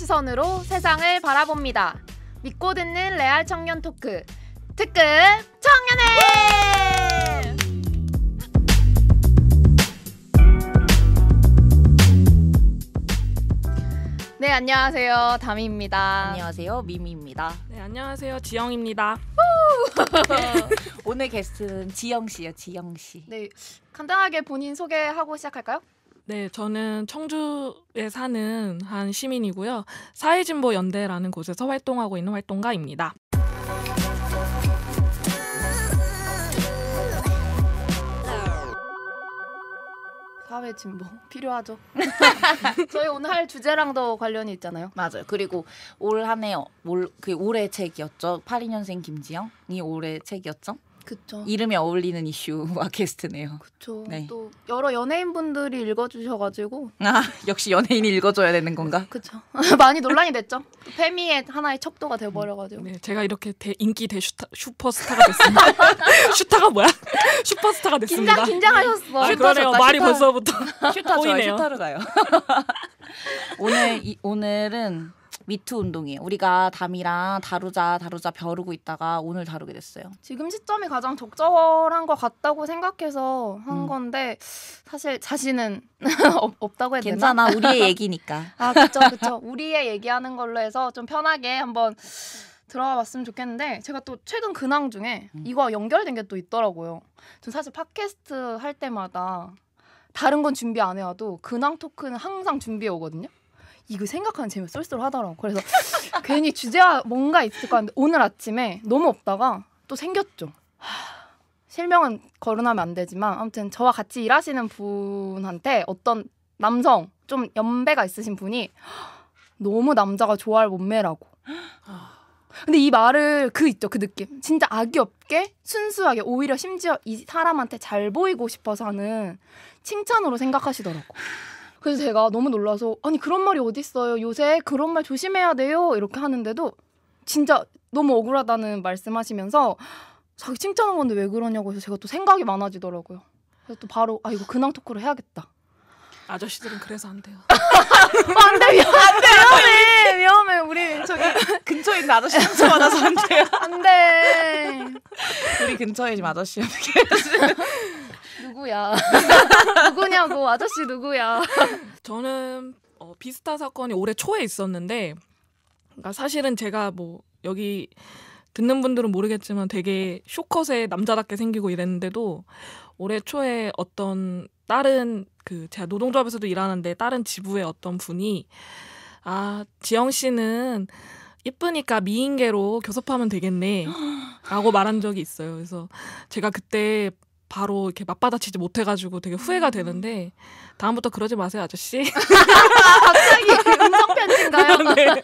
시선으로 세상을 바라봅니다. 믿고 듣는 레알 청년 토크 특급 청년회! 네 안녕하세요 담입니다 안녕하세요 미미입니다. 네 안녕하세요 지영입니다. 네, 오늘 게스트는 지영 씨요 지영 씨. 네 간단하게 본인 소개하고 시작할까요? 네, 저는 청주에 사는 한 시민이고요. 사회진보 연대라는 곳에서 활동하고 있는 활동가입니다. 사회 진보 필요하죠. 저희 오늘 할 주제랑도 관련이 있잖아요. 맞아요. 그리고 올 한해 올그 올해 책이었죠. 82년생 김지영이 올해 책이었죠. 그쵸. 이름이 어울리는 이슈와 게스트네요. 그렇 네. 또 여러 연예인분들이 읽어주셔가지고 아 역시 연예인이 읽어줘야 되는 건가? 그렇 많이 논란이 됐죠. 페미의 하나의 척도가 돼버려가지고. 네, 제가 이렇게 대, 인기 대 슈타, 슈퍼스타가 됐습니다. 슈타가 뭐야? 슈퍼스타가 됐습니다. 긴장 긴장하셨어. 아, 슈타네요. 말이 벌써부터 슈타 좋아요. 슈타로 가요. 오늘 이, 오늘은 미투 운동이에요. 우리가 담이랑 다루자 다루자 벼르고 있다가 오늘 다루게 됐어요. 지금 시점이 가장 적절한 것 같다고 생각해서 한 음. 건데 사실 자신은 없다고 해야 되나? 괜찮아 우리의 얘기니까. 아 그렇죠 그렇죠. 우리의 얘기하는 걸로 해서 좀 편하게 한번 들어와 봤으면 좋겠는데 제가 또 최근 근황 중에 음. 이거 연결된 게 또 있더라고요. 전 사실 팟캐스트 할 때마다 다른 건 준비 안 해와도 근황 토크는 항상 준비해 오거든요. 이거 생각하는 재미 가 쏠쏠하더라고. 그래서 괜히 주제가 뭔가 있을 것 같은데 오늘 아침에 너무 없다가 또 생겼죠. 실명은 거론하면 안 되지만 아무튼 저와 같이 일하시는 분한테 어떤 남성 좀 연배가 있으신 분이 너무 남자가 좋아할 몸매라고. 근데 이 말을 그 있죠 그 느낌 진짜 악이 없게 순수하게 오히려 심지어 이 사람한테 잘 보이고 싶어서 하는 칭찬으로 생각하시더라고 그래서 제가 너무 놀라서 아니 그런 말이 어딨어요. 요새 그런 말 조심해야 돼요. 이렇게 하는데도 진짜 너무 억울하다는 말씀하시면서 자기 칭찬한 건데 왜 그러냐고 해서 제가 또 생각이 많아지더라고요. 그래서 또 바로 아 이거 근황 토크를 해야겠다. 아저씨들은 그래서 안 돼요. 어, 안 돼, 위안 돼, 위험해, 위험해. 우리 저기 근처에 있는 아저씨 상처 받아서 안 돼요. 안 돼. 우리 근처에 지금 아저씨 누구야? 누구냐고 아저씨 누구야? 저는 어, 비스타 사건이 올해 초에 있었는데, 그러니까 사실은 제가 뭐 여기 듣는 분들은 모르겠지만 되게 쇼컷에 남자답게 생기고 이랬는데도 올해 초에 어떤 다른 그 제가 노동조합에서도 일하는데 다른 지부의 어떤 분이 아 지영 씨는 예쁘니까 미인계로 교섭하면 되겠네 라고 말한 적이 있어요. 그래서 제가 그때 바로 이렇게 맞받아치지 못해가지고 되게 후회가 음. 되는데 다음부터 그러지 마세요 아저씨. 갑자기 음성 편지인가요? 네.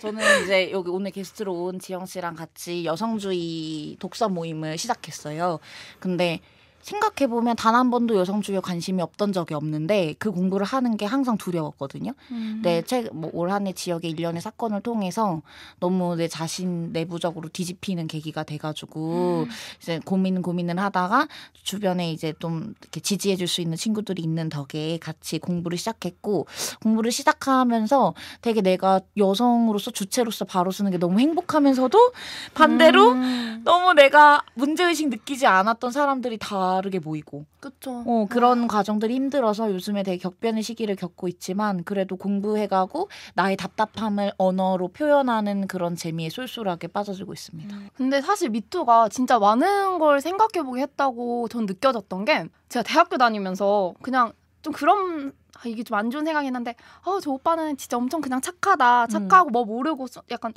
저는 이제 여기 오늘 게스트로 온 지영 씨랑 같이 여성주의 독서 모임을 시작했어요. 근데 생각해보면 단 한 번도 여성주에 관심이 없던 적이 없는데 그 공부를 하는 게 항상 두려웠거든요. 음. 네, 책뭐올 한 해 지역의 일련의 사건을 통해서 너무 내 자신 내부적으로 뒤집히는 계기가 돼가지고 음. 이제 고민 고민을 하다가 주변에 이제 좀 이렇게 지지해줄 수 있는 친구들이 있는 덕에 같이 공부를 시작했고 공부를 시작하면서 되게 내가 여성으로서 주체로서 바로 쓰는 게 너무 행복하면서도 반대로 음. 너무 내가 문제의식 느끼지 않았던 사람들이 다 다르게 보이고. 그쵸. 어, 그런 아. 과정들이 힘들어서 요즘에 되게 격변의 시기를 겪고 있지만 그래도 공부해가고 나의 답답함을 언어로 표현하는 그런 재미에 쏠쏠하게 빠져들고 있습니다. 음. 근데 사실 미투가 진짜 많은 걸 생각해보게 했다고 전 느껴졌던 게 제가 대학교 다니면서 그냥 좀 그런 아, 이게 좀 안 좋은 생각이긴 한데 아저 오빠는 진짜 엄청 그냥 착하다 음. 착하고 음. 뭐 모르고 수, 약간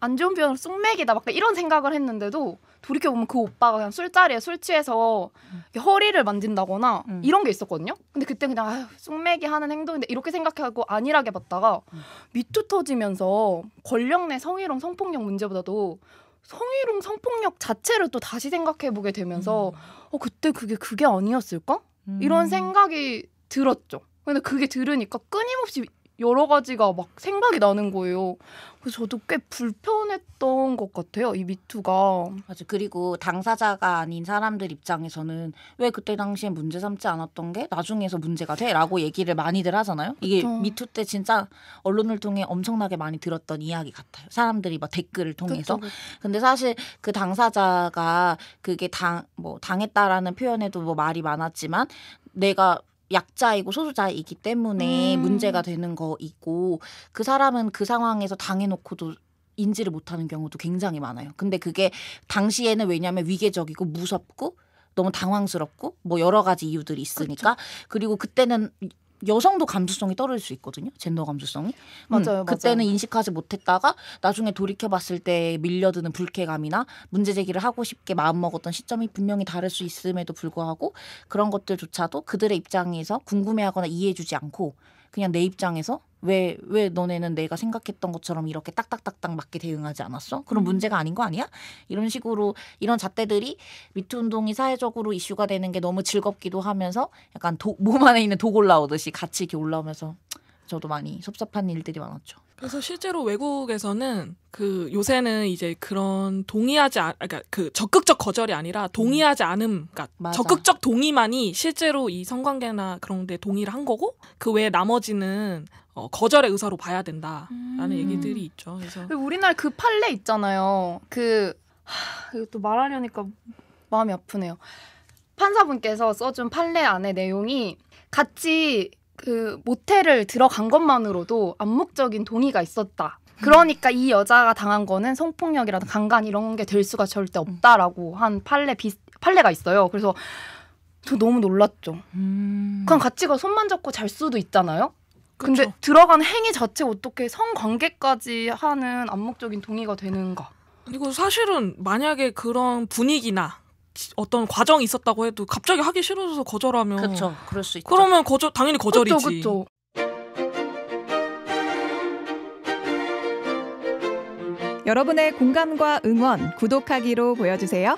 안 좋은 표현으로 쑥맥이다 막 이런 생각을 했는데도 돌이켜 보면 그 오빠가 그냥 술자리에 술 취해서 음. 허리를 만진다거나 음. 이런 게 있었거든요. 근데 그때 그냥 아유 쑥맥이 하는 행동인데 이렇게 생각하고 안일하게 봤다가 음. 밑도 터지면서 권력 내 성희롱 성폭력 문제보다도 성희롱 성폭력 자체를 또 다시 생각해 보게 되면서 음. 어 그때 그게 그게 아니었을까? 이런 생각이 들었죠. 근데 그게 들으니까 끊임없이 여러 가지가 막 생각이 나는 거예요. 그래서 저도 꽤 불편했던 것 같아요. 이 미투가. 맞아. 그리고 당사자가 아닌 사람들 입장에서는 왜 그때 당시에 문제 삼지 않았던 게 나중에서 문제가 돼라고 얘기를 많이들 하잖아요. 이게 그쵸. 미투 때 진짜 언론을 통해 엄청나게 많이 들었던 이야기 같아요. 사람들이 막 댓글을 통해서. 그쵸, 근데 사실 그 당사자가 그게 당 뭐 당했다라는 표현에도 뭐 말이 많았지만 내가 약자이고 소수자이기 때문에 음. 문제가 되는 거이고 그 사람은 그 상황에서 당해놓고도 인지를 못하는 경우도 굉장히 많아요. 근데 그게 당시에는 왜냐하면 위계적이고 무섭고 너무 당황스럽고 뭐 여러 가지 이유들이 있으니까 그렇죠. 그리고 그때는 여성도 감수성이 떨어질 수 있거든요. 젠더 감수성이. 맞아요. 음, 맞아요. 인식하지 못했다가 나중에 돌이켜 봤을 때 밀려드는 불쾌감이나 문제 제기를 하고 싶게 마음 먹었던 시점이 분명히 다를 수 있음에도 불구하고 그런 것들조차도 그들의 입장에서 궁금해하거나 이해해 주지 않고 그냥 내 입장에서 왜, 왜 너네는 내가 생각했던 것처럼 이렇게 딱딱딱딱 맞게 대응하지 않았어? 그럼 음. 문제가 아닌 거 아니야? 이런 식으로 이런 잣대들이 미투 운동이 사회적으로 이슈가 되는 게 너무 즐겁기도 하면서 약간 도, 몸 안에 있는 독 올라오듯이 같이 이렇게 올라오면서 저도 많이 섭섭한 일들이 많았죠. 그래서 실제로 외국에서는 그 요새는 이제 그런 동의하지 않, 그러니까 그 적극적 거절이 아니라 동의하지 않음, 그러니까 맞아. 적극적 동의만이 실제로 이 성관계나 그런 데 동의를 한 거고 그 외에 나머지는 어, 거절의 의사로 봐야 된다라는 음. 얘기들이 있죠. 그래서 우리나라 그 판례 있잖아요. 그 하, 이것도 말하려니까 마음이 아프네요. 판사분께서 써준 판례 안에 내용이 같이 그 모텔을 들어간 것만으로도 암묵적인 동의가 있었다. 그러니까 이 여자가 당한 거는 성폭력이라든 강간 이런 게 될 수가 절대 없다라고 한 판례 비 판례가 있어요. 그래서 저 너무 놀랐죠. 음... 그냥 같이 가 손만 잡고 잘 수도 있잖아요. 근데 그쵸. 들어간 행위 자체 어떻게 성관계까지 하는 암묵적인 동의가 되는가? 그리고 사실은 만약에 그런 분위기나 어떤 과정이 있었다고 해도 갑자기 하기 싫어져서 거절하면 그렇죠. 그럴 수 있죠. 그러면 거절 당연히 거절이지. 그쵸, 그 여러분의 공감과 응원 구독하기로 보여주세요.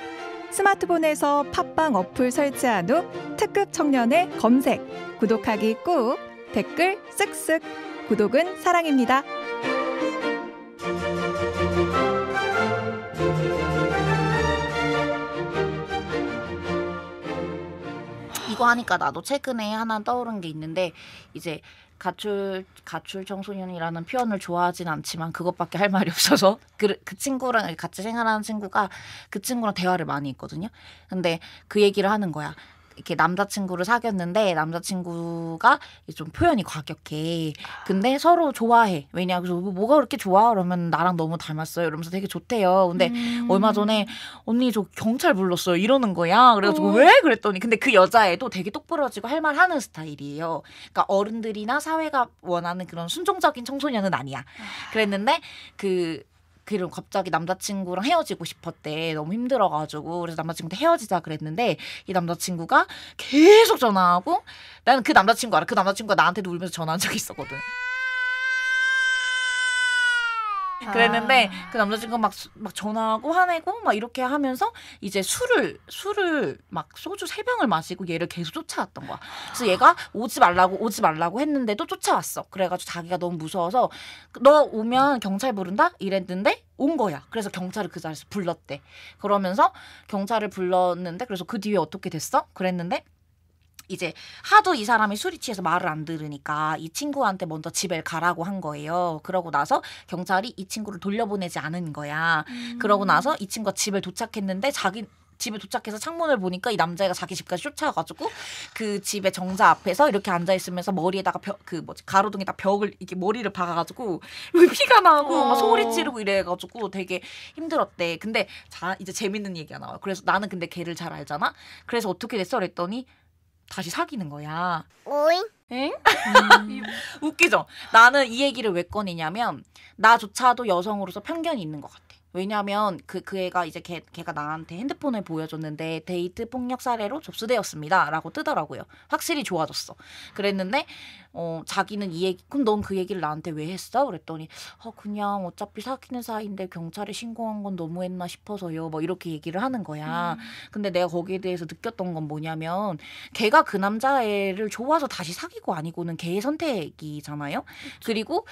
스마트폰에서 팟빵 어플 설치한 후 특급 청년의 검색, 구독하기 꾹, 댓글 쓱쓱, 구독은 사랑입니다. 청소하고 하니까 나도 최근에 하나 떠오른 게 있는데 이제 가출 가출 청소년이라는 표현을 좋아하진 않지만 그것밖에 할 말이 없어서 그, 그 친구랑 같이 생활하는 친구가 그 친구랑 대화를 많이 했거든요. 근데 그 얘기를 하는 거야. 이렇게 남자친구를 사귀었는데 남자친구가 좀 표현이 과격해. 근데 아. 서로 좋아해. 왜냐 그래서 뭐, 뭐가 그렇게 좋아? 그러면 나랑 너무 닮았어요. 이러면서 되게 좋대요. 근데 음. 얼마 전에 언니 저 경찰 불렀어요. 이러는 거야. 그래가지고 어. 왜 그랬더니 근데 그 여자애도 되게 똑부러지고 할 말 하는 스타일이에요. 그러니까 어른들이나 사회가 원하는 그런 순종적인 청소년은 아니야. 아. 그랬는데 그 그런 갑자기 남자친구랑 헤어지고 싶었대. 너무 힘들어가지고. 그래서 남자친구한테 헤어지자 그랬는데 이 남자친구가 계속 전화하고 나는 그 남자친구 알아. 그 남자친구가 나한테도 울면서 전화한 적이 있었거든. 아. 그랬는데 아. 그 남자친구 막, 막 전화하고 화내고 막 이렇게 하면서 이제 술을 술을 막 소주 세 병을 마시고 얘를 계속 쫓아왔던 거야. 그래서 얘가 오지 말라고 오지 말라고 했는데도 쫓아왔어. 그래가지고 자기가 너무 무서워서 너 오면 경찰 부른다 이랬는데 온 거야. 그래서 경찰을 그 자리에서 불렀대. 그러면서 경찰을 불렀는데 그래서 그 뒤에 어떻게 됐어? 그랬는데 이제 하도 이 사람이 술이 취해서 말을 안 들으니까 이 친구한테 먼저 집에 가라고 한 거예요. 그러고 나서 경찰이 이 친구를 돌려보내지 않은 거야. 음. 그러고 나서 이 친구가 집에 도착했는데 자기 집에 도착해서 창문을 보니까 이 남자애가 자기 집까지 쫓아가지고 그 집의 정자 앞에서 이렇게 앉아 있으면서 머리에다가 벼, 그 뭐지 가로등에다 벽을 이렇게 머리를 박아가지고 피가 나고 막 소리 어. 지르고 이래가지고 되게 힘들었대. 근데 자 이제 재밌는 얘기가 나와요. 그래서 나는 근데 걔를 잘 알잖아. 그래서 어떻게 됐어? 그랬더니 다시 사귀는 거야. 오잉? 엥? 음. 웃기죠? 나는 이 얘기를 왜 꺼내냐면 나조차도 여성으로서 편견이 있는 것 같아. 왜냐하면 그, 그 애가 이제 걔, 걔가 나한테 핸드폰을 보여줬는데 데이트 폭력 사례로 접수되었습니다. 라고 뜨더라고요. 확실히 좋아졌어. 그랬는데 어, 자기는 이 얘기 그럼 넌 그 얘기를 나한테 왜 했어? 그랬더니 어, 그냥 어차피 사귀는 사이인데 경찰에 신고한 건 너무했나 싶어서요. 뭐 이렇게 얘기를 하는 거야. 음. 근데 내가 거기에 대해서 느꼈던 건 뭐냐면 걔가 그 남자애를 좋아서 다시 사귀고 아니고는 걔의 선택이잖아요. 그쵸. 그리고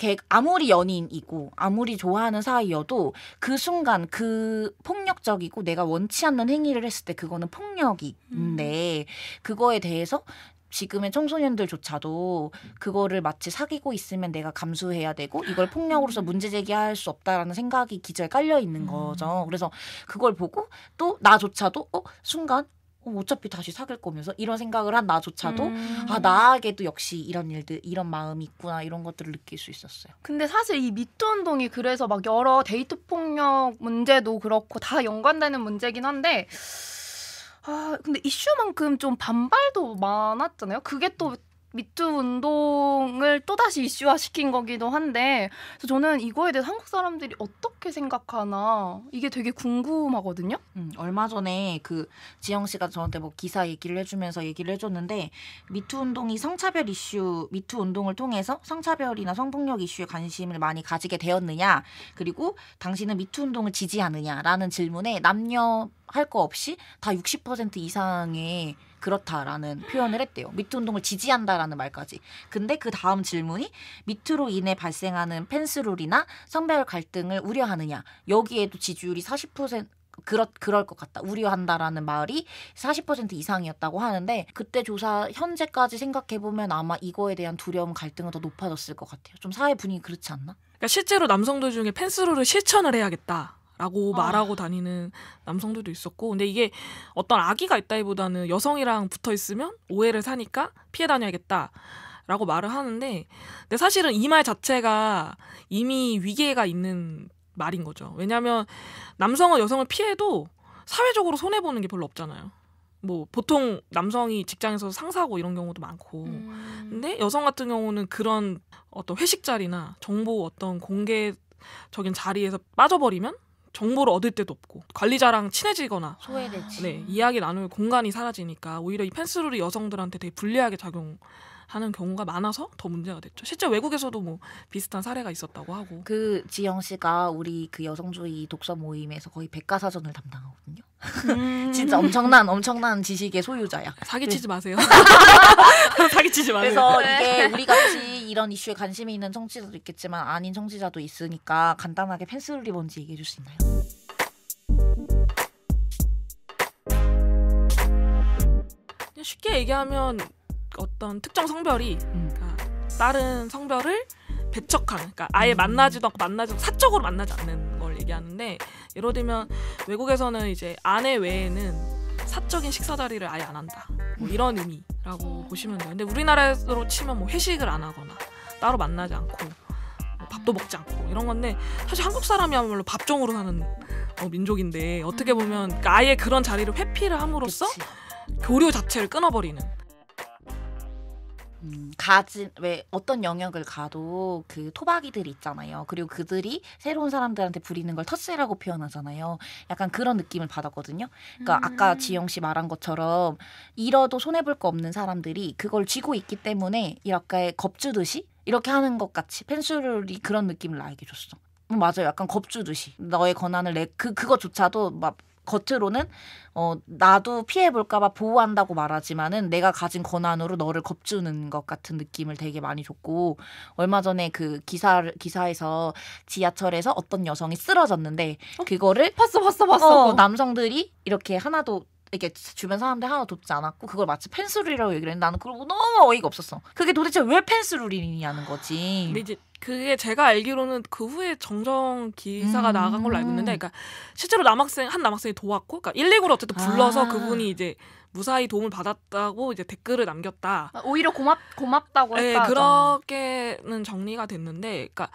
걔 아무리 연인이고 아무리 좋아하는 사이여도 그 순간 그 폭력적이고 내가 원치 않는 행위를 했을 때 그거는 폭력인데 음. 그거에 대해서 지금의 청소년들조차도 그거를 마치 사귀고 있으면 내가 감수해야 되고 이걸 폭력으로서 문제 제기할 수 없다라는 생각이 기저에 깔려 있는 음. 거죠. 그래서 그걸 보고 또 나조차도 어 순간 어, 어차피 다시 사귈 거면서 이런 생각을 한 나조차도 음. 아 나에게도 역시 이런 일들 이런 마음이 있구나 이런 것들을 느낄 수 있었어요. 근데 사실 이 미투 운동이 그래서 막 여러 데이트 폭력 문제도 그렇고 다 연관되는 문제긴 한데 아 근데 이슈만큼 좀 반발도 많았잖아요. 그게 또 음. 미투 운동을 또다시 이슈화시킨 거기도 한데 그래서 저는 이거에 대해 한국 사람들이 어떻게 생각하나 이게 되게 궁금하거든요. 음, 얼마 전에 그 지영 씨가 저한테 뭐 기사 얘기를 해주면서 얘기를 해줬는데 미투 운동이 성차별 이슈 미투 운동을 통해서 성차별이나 성폭력 이슈에 관심을 많이 가지게 되었느냐 그리고 당신은 미투 운동을 지지하느냐라는 질문에 남녀 할 거 없이 다 60% 이상의 그렇다라는 표현을 했대요. 미투 운동을 지지한다라는 말까지. 근데 그 다음 질문이 미투로 인해 발생하는 펜스룰이나 성별 갈등을 우려하느냐 여기에도 지지율이 40% 그렇, 그럴 것 같다. 우려한다라는 말이 40% 이상이었다고 하는데 그때 조사 현재까지 생각해보면 아마 이거에 대한 두려움 갈등은 더 높아졌을 것 같아요. 좀 사회 분위기 그렇지 않나? 그러니까 실제로 남성들 중에 펜스룰을 실천을 해야겠다. 라고 아. 말하고 다니는 남성들도 있었고 근데 이게 어떤 악의가 있다기보다는 여성이랑 붙어 있으면 오해를 사니까 피해 다녀야겠다 라고 말을 하는데 근데 사실은 이 말 자체가 이미 위계가 있는 말인 거죠 왜냐하면 남성은 여성을 피해도 사회적으로 손해 보는 게 별로 없잖아요 뭐 보통 남성이 직장에서 상사고 이런 경우도 많고 음. 근데 여성 같은 경우는 그런 어떤 회식 자리나 정보 어떤 공개적인 자리에서 빠져버리면 정보를 얻을 때도 없고 관리자랑 친해지거나 소외되지. 네 이야기 나눌 공간이 사라지니까 오히려 이 펜스룰이 여성들한테 되게 불리하게 작용 하는 경우가 많아서 더 문제가 됐죠. 실제 외국에서도 뭐 비슷한 사례가 있었다고 하고. 그 지영 씨가 우리 그 여성주의 독서 모임에서 거의 백과사전을 담당하거든요. 음. 진짜 엄청난 엄청난 지식의 소유자야. 사기치지 네. 마세요. 사기치지 마세요. 그래서 네. 이게 우리 같이 이런 이슈에 관심이 있는 청취자도 있겠지만 아닌 청취자도 있으니까 간단하게 펜슬이 뭔지 얘기해 줄수 있나요? 쉽게 얘기하면 어떤 특정 성별이 음. 그러니까 다른 성별을 배척하는 그러니까 아예 음. 만나지도 않고 만나지 사적으로 만나지 않는 걸 얘기하는데 예를 들면 외국에서는 이제 아내 외에는 사적인 식사 자리를 아예 안 한다 뭐 음. 이런 의미라고 보시면 돼요. 근데 우리나라로 치면 뭐 회식을 안 하거나 따로 만나지 않고 뭐 밥도 먹지 않고 이런 건데 사실 한국 사람이야말로 밥종으로 사는 어, 민족인데 어떻게 음. 보면 그러니까 아예 그런 자리를 회피를 함으로써 그치. 교류 자체를 끊어버리는 음, 가진 왜 어떤 영역을 가도 그 토박이들 있잖아요. 그리고 그들이 새로운 사람들한테 부리는 걸 텃세라고 표현하잖아요. 약간 그런 느낌을 받았거든요. 그러니까 음. 아까 지영 씨 말한 것처럼 잃어도 손해 볼 거 없는 사람들이 그걸 쥐고 있기 때문에 이렇게 겁주듯이 이렇게 하는 것 같이 펜술이 그런 느낌을 나에게 줬어. 음, 맞아요. 약간 겁주듯이 너의 권한을 내 그 그거조차도 막 겉으로는 어 나도 피해 볼까봐 보호한다고 말하지만은 내가 가진 권한으로 너를 겁주는 것 같은 느낌을 되게 많이 줬고 얼마 전에 그 기사 기사에서 지하철에서 어떤 여성이 쓰러졌는데 어? 그거를 봤어 봤어 봤어 어, 어 남성들이 이렇게 하나도 이렇게 주변 사람들 하나 돕지 않았고 그걸 마치 펜스룰이라고 얘기를 했는데 나는 그러고 너무 어이가 없었어. 그게 도대체 왜 펜스룰이냐는 거지. 근데 이제 그게 제가 알기로는 그 후에 정정 기사가 음. 나간 걸로 알고 있는데 음. 그러니까 실제로 남학생 한 남학생이 도왔고 그러니까 119를 어쨌든 불러서 아. 그분이 이제 무사히 도움을 받았다고 이제 댓글을 남겼다. 아, 오히려 고맙 고맙다고 네, 했다. 네, 그렇게는 정리가 됐는데 그러니까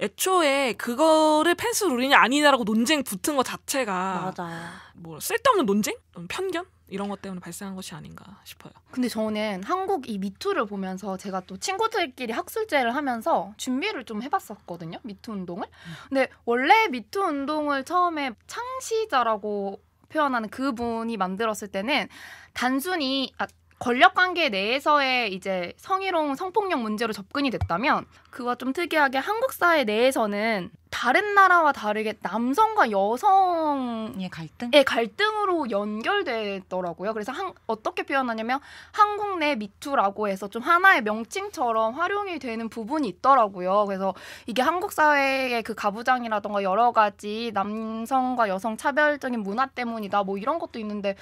애초에 그거를 펜스 룰이냐 아니냐라고 논쟁 붙은 것 자체가 맞아요. 뭐 쓸데없는 논쟁? 편견? 이런 것 때문에 발생한 것이 아닌가 싶어요. 근데 저는 한국 이 미투를 보면서 제가 또 친구들끼리 학술제를 하면서 준비를 좀 해봤었거든요. 미투 운동을. 근데 원래 미투 운동을 처음에 창시자라고 표현하는 그분이 만들었을 때는 단순히 아, 권력 관계 내에서의 이제 성희롱 성폭력 문제로 접근이 됐다면 그와 좀 특이하게 한국 사회 내에서는 다른 나라와 다르게 남성과 여성의 갈등? 예, 갈등으로 연결되더라고요. 그래서 한, 어떻게 표현하냐면 한국 내 미투라고 해서 좀 하나의 명칭처럼 활용이 되는 부분이 있더라고요. 그래서 이게 한국 사회의 그 가부장이라던가 여러 가지 남성과 여성 차별적인 문화 때문이다 뭐 이런 것도 있는데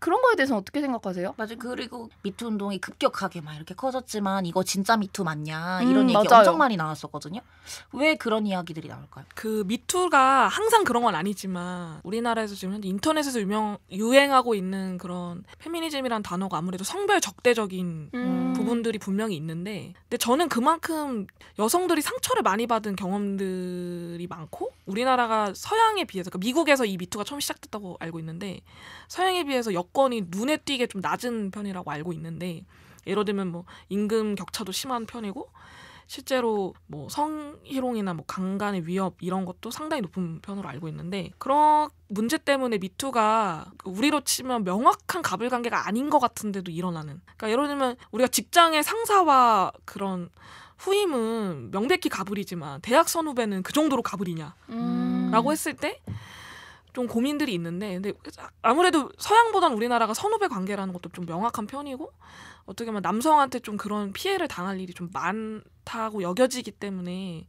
그런 거에 대해서는 어떻게 생각하세요? 맞아요. 그리고 미투 운동이 급격하게 막 이렇게 커졌지만 이거 진짜 미투 맞냐 음, 이런 음, 얘기 맞아요. 엄청 많이 나왔었거든요. 왜 그런 이야기들이 나와 나까요그 미투가 항상 그런 건 아니지만 우리나라에서 지금 현재 인터넷에서 유명 유행하고 있는 그런 페미니즘이란 단어가 아무래도 성별 적대적인 음. 부분들이 분명히 있는데 근데 저는 그만큼 여성들이 상처를 많이 받은 경험들이 많고 우리나라가 서양에 비해서 그러니까 미국에서 이 미투가 처음 시작됐다고 알고 있는데 서양에 비해서 여건이 눈에 띄게 좀 낮은 편이라고 알고 있는데 예를 들면 뭐 임금 격차도 심한 편이고 실제로 뭐 성희롱이나 뭐 강간의 위협 이런 것도 상당히 높은 편으로 알고 있는데 그런 문제 때문에 미투가 그 우리로 치면 명확한 가불관계가 아닌 것 같은데도 일어나는 그러니까 예를 들면 우리가 직장의 상사와 그런 후임은 명백히 가불이지만 대학 선후배는 그 정도로 가불이냐 라고 음. 했을 때좀 고민들이 있는데 근데 아무래도 서양보단 우리나라가 선후배 관계라는 것도 좀 명확한 편이고 어떻게 보면 남성한테 좀 그런 피해를 당할 일이 좀 많다고 여겨지기 때문에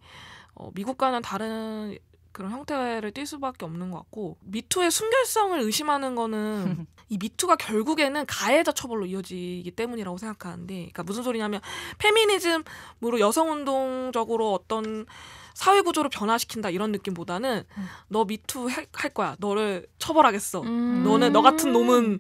어, 미국과는 다른 그런 형태를 띌 수밖에 없는 것 같고 미투의 순결성을 의심하는 거는 이 미투가 결국에는 가해자 처벌로 이어지기 때문이라고 생각하는데 그러니까 무슨 소리냐면 페미니즘으로 여성 운동적으로 어떤 사회 구조를 변화시킨다 이런 느낌보다는 음. 너 미투 할 거야. 너를 처벌하겠어. 음. 너는 너 같은 놈은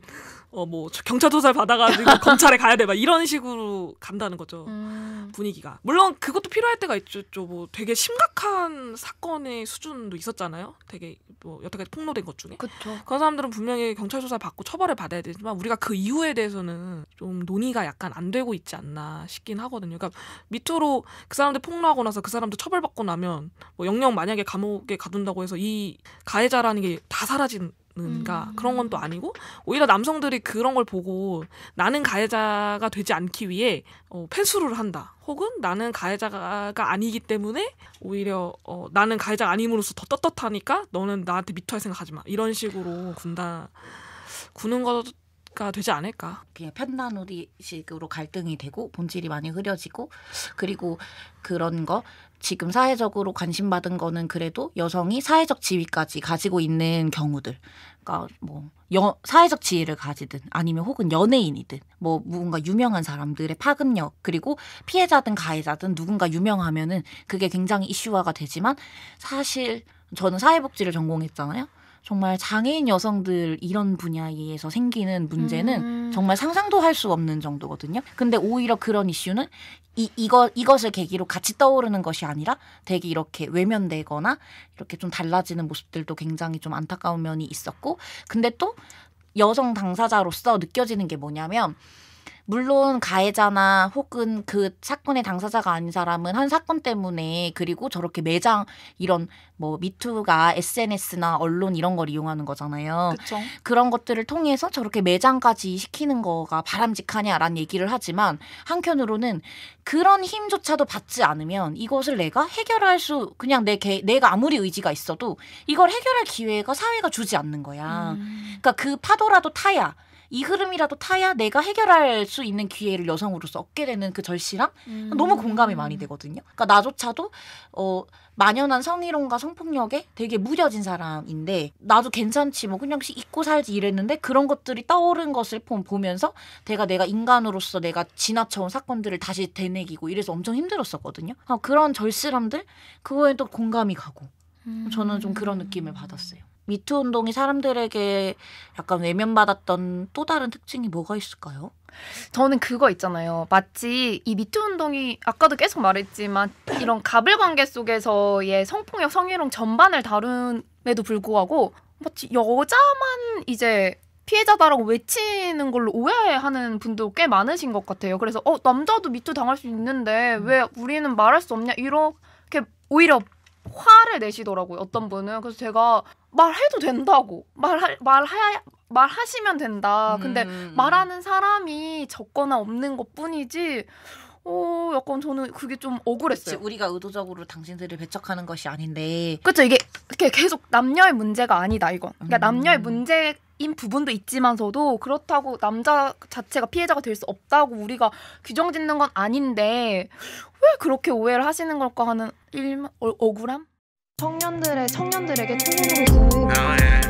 어뭐 경찰 조사를 받아가지고 검찰에 가야 돼 막 이런 식으로 간다는 거죠 음. 분위기가 물론 그것도 필요할 때가 있죠 뭐 되게 심각한 사건의 수준도 있었잖아요 되게 뭐 여태까지 폭로된 것 중에 그쵸. 그런 사람들은 분명히 경찰 조사 받고 처벌을 받아야 되지만 우리가 그 이후에 대해서는 좀 논의가 약간 안 되고 있지 않나 싶긴 하거든요 그러니까 밑으로 그 사람들 폭로하고 나서 그 사람들 처벌받고 나면 뭐 영영 만약에 감옥에 가둔다고 해서 이 가해자라는 게 다 사라진 는가 음. 그런 건 또 아니고 오히려 남성들이 그런 걸 보고 나는 가해자가 되지 않기 위해 어, 펜수를 한다 혹은 나는 가해자가 아니기 때문에 오히려 어, 나는 가해자가 아님으로써 더 떳떳하니까 너는 나한테 미투할 생각하지 마 이런 식으로 군다 구는 것도 가 되지 않을까. 그냥 편단우리식으로 갈등이 되고 본질이 많이 흐려지고 그리고 그런 거 지금 사회적으로 관심 받은 거는 그래도 여성이 사회적 지위까지 가지고 있는 경우들. 그러니까 뭐 여, 사회적 지위를 가지든 아니면 혹은 연예인이든 뭐 누군가 유명한 사람들의 파급력 그리고 피해자든 가해자든 누군가 유명하면은 그게 굉장히 이슈화가 되지만 사실 저는 사회복지를 전공했잖아요. 정말 장애인 여성들 이런 분야에서 생기는 문제는 음. 정말 상상도 할 수 없는 정도거든요. 근데 오히려 그런 이슈는 이, 이거, 이것을 계기로 같이 떠오르는 것이 아니라 되게 이렇게 외면되거나 이렇게 좀 달라지는 모습들도 굉장히 좀 안타까운 면이 있었고 근데 또 여성 당사자로서 느껴지는 게 뭐냐면 물론 가해자나 혹은 그 사건의 당사자가 아닌 사람은 한 사건 때문에 그리고 저렇게 매장 이런 뭐 미투가 SNS나 언론 이런 걸 이용하는 거잖아요. 그쵸. 그런 것들을 통해서 저렇게 매장까지 시키는 거가 바람직하냐라는 얘기를 하지만 한켠으로는 그런 힘조차도 받지 않으면 이것을 내가 해결할 수 그냥 내 개, 내가 아무리 의지가 있어도 이걸 해결할 기회가 사회가 주지 않는 거야. 음. 그러니까 그 파도라도 타야 이 흐름이라도 타야 내가 해결할 수 있는 기회를 여성으로서 얻게 되는 그 절실함 음. 너무 공감이 많이 되거든요. 그러니까 나조차도 어 만연한 성희롱과 성폭력에 되게 무뎌진 사람인데 나도 괜찮지 뭐 그냥 잊고 살지 이랬는데 그런 것들이 떠오른 것을 보면서 내가 내가 인간으로서 내가 지나쳐온 사건들을 다시 되뇌기고 이래서 엄청 힘들었었거든요. 그런 절실함들 그거에 또 공감이 가고 음. 저는 좀 그런 느낌을 받았어요. 미투 운동이 사람들에게 약간 외면받았던 또 다른 특징이 뭐가 있을까요? 저는 그거 있잖아요. 마치 이 미투 운동이 아까도 계속 말했지만 이런 가불 관계 속에서의 성폭력, 성희롱 전반을 다룬에도 불구하고 마치 여자만 이제 피해자다라고 외치는 걸로 오해하는 분도 꽤 많으신 것 같아요. 그래서 어 남자도 미투 당할 수 있는데 음. 왜 우리는 말할 수 없냐 이렇게 오히려 화를 내시더라고요. 어떤 분은 그래서 제가 말해도 된다고 말하 말하 시면 된다. 근데 음, 음. 말하는 사람이 적거나 없는 것뿐이지. 어, 약간 저는 그게 좀 억울했어요. 그치, 우리가 의도적으로 당신들을 배척하는 것이 아닌데. 그렇죠. 이게 이렇게 계속 남녀의 문제가 아니다 이건. 그러니까 음. 남녀의 문제 인 부분도 있지만서도 그렇다고 남자 자체가 피해자가 될 수 없다고 우리가 규정 짓는 건 아닌데 왜 그렇게 오해를 하시는 걸까 하는 일 어, 억울함? 청년들의 청년들에게 통년으로서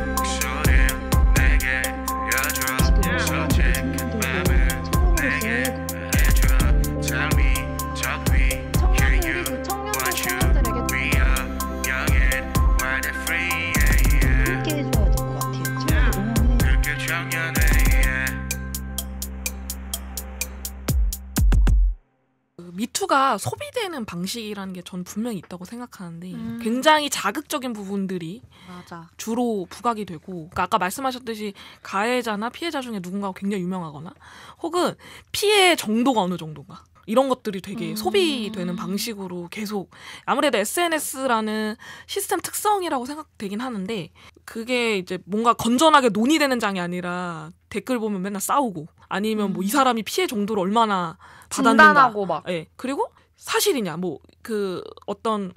하는 방식이라는 게 전 분명히 있다고 생각하는데 음. 굉장히 자극적인 부분들이 맞아. 주로 부각이 되고 그러니까 아까 말씀하셨듯이 가해자나 피해자 중에 누군가가 굉장히 유명하거나 혹은 피해 정도가 어느 정도인가 이런 것들이 되게 음. 소비되는 방식으로 계속 아무래도 SNS라는 시스템 특성이라고 생각되긴 하는데 그게 이제 뭔가 건전하게 논의되는 장이 아니라 댓글 보면 맨날 싸우고 아니면 뭐 음. 뭐이 사람이 피해 정도를 얼마나 받았는가 진단고막 예. 그리고 사실이냐 뭐 그 어떤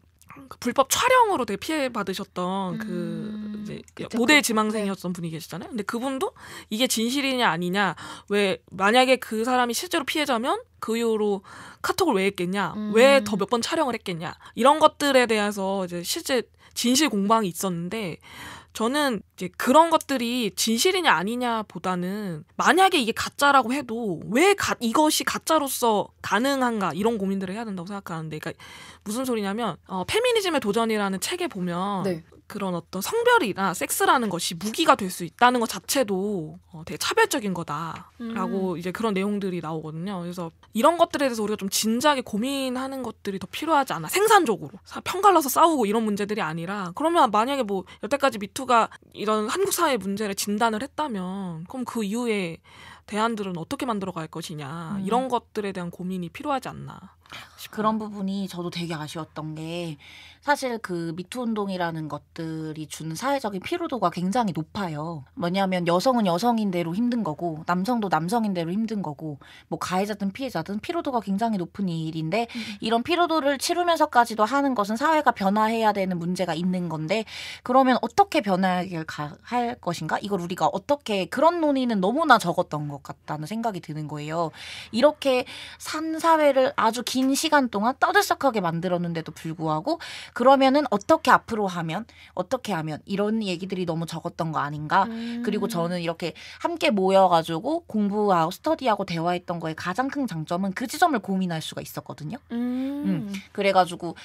그 불법 촬영으로 되게 피해 받으셨던 그 음, 그 이제 그쵸, 모델 그 지망생이었던 네. 분이 계시잖아요. 근데 그분도 이게 진실이냐 아니냐 왜 만약에 그 사람이 실제로 피해자면 그 이후로 카톡을 왜 했겠냐 음. 왜더 몇 번 촬영을 했겠냐 이런 것들에 대해서 이제 실제 진실 공방이 있었는데 저는 이제 그런 것들이 진실이냐 아니냐 보다는 만약에 이게 가짜라고 해도 왜 가, 이것이 가짜로서 가능한가 이런 고민들을 해야 된다고 생각하는데 그러니까 무슨 소리냐면 어, 페미니즘의 도전이라는 책에 보면 네. 그런 어떤 성별이나 섹스라는 것이 무기가 될 수 있다는 것 자체도 어, 되게 차별적인 거다라고 음. 이제 그런 내용들이 나오거든요. 그래서 이런 것들에 대해서 우리가 좀 진지하게 고민하는 것들이 더 필요하지 않아 생산적으로 편갈라서 싸우고 이런 문제들이 아니라 그러면 만약에 뭐 여태까지 미투가 이런 한국 사회 문제를 진단을 했다면 그럼 그 이후에 대안들은 어떻게 만들어갈 것이냐 음. 이런 것들에 대한 고민이 필요하지 않나 그런 부분이 저도 되게 아쉬웠던 게 사실 그 미투 운동이라는 것들이 주는 사회적인 피로도가 굉장히 높아요. 뭐냐면 여성은 여성인 대로 힘든 거고 남성도 남성인 대로 힘든 거고 뭐 가해자든 피해자든 피로도가 굉장히 높은 일인데 음. 이런 피로도를 치르면서까지도 하는 것은 사회가 변화해야 되는 문제가 있는 건데 그러면 어떻게 변화를 할 것인가? 이걸 우리가 어떻게 그런 논의는 너무나 적었던 것 같다는 생각이 드는 거예요. 이렇게 산 사회를 아주 긴긴 시간 동안 떠들썩하게 만들었는데도 불구하고 그러면은 어떻게 앞으로 하면 어떻게 하면 이런 얘기들이 너무 적었던 거 아닌가 음. 그리고 저는 이렇게 함께 모여가지고 공부하고 스터디하고 대화했던 거에 가장 큰 장점은 그 지점을 고민할 수가 있었거든요 음. 음. 그래가지고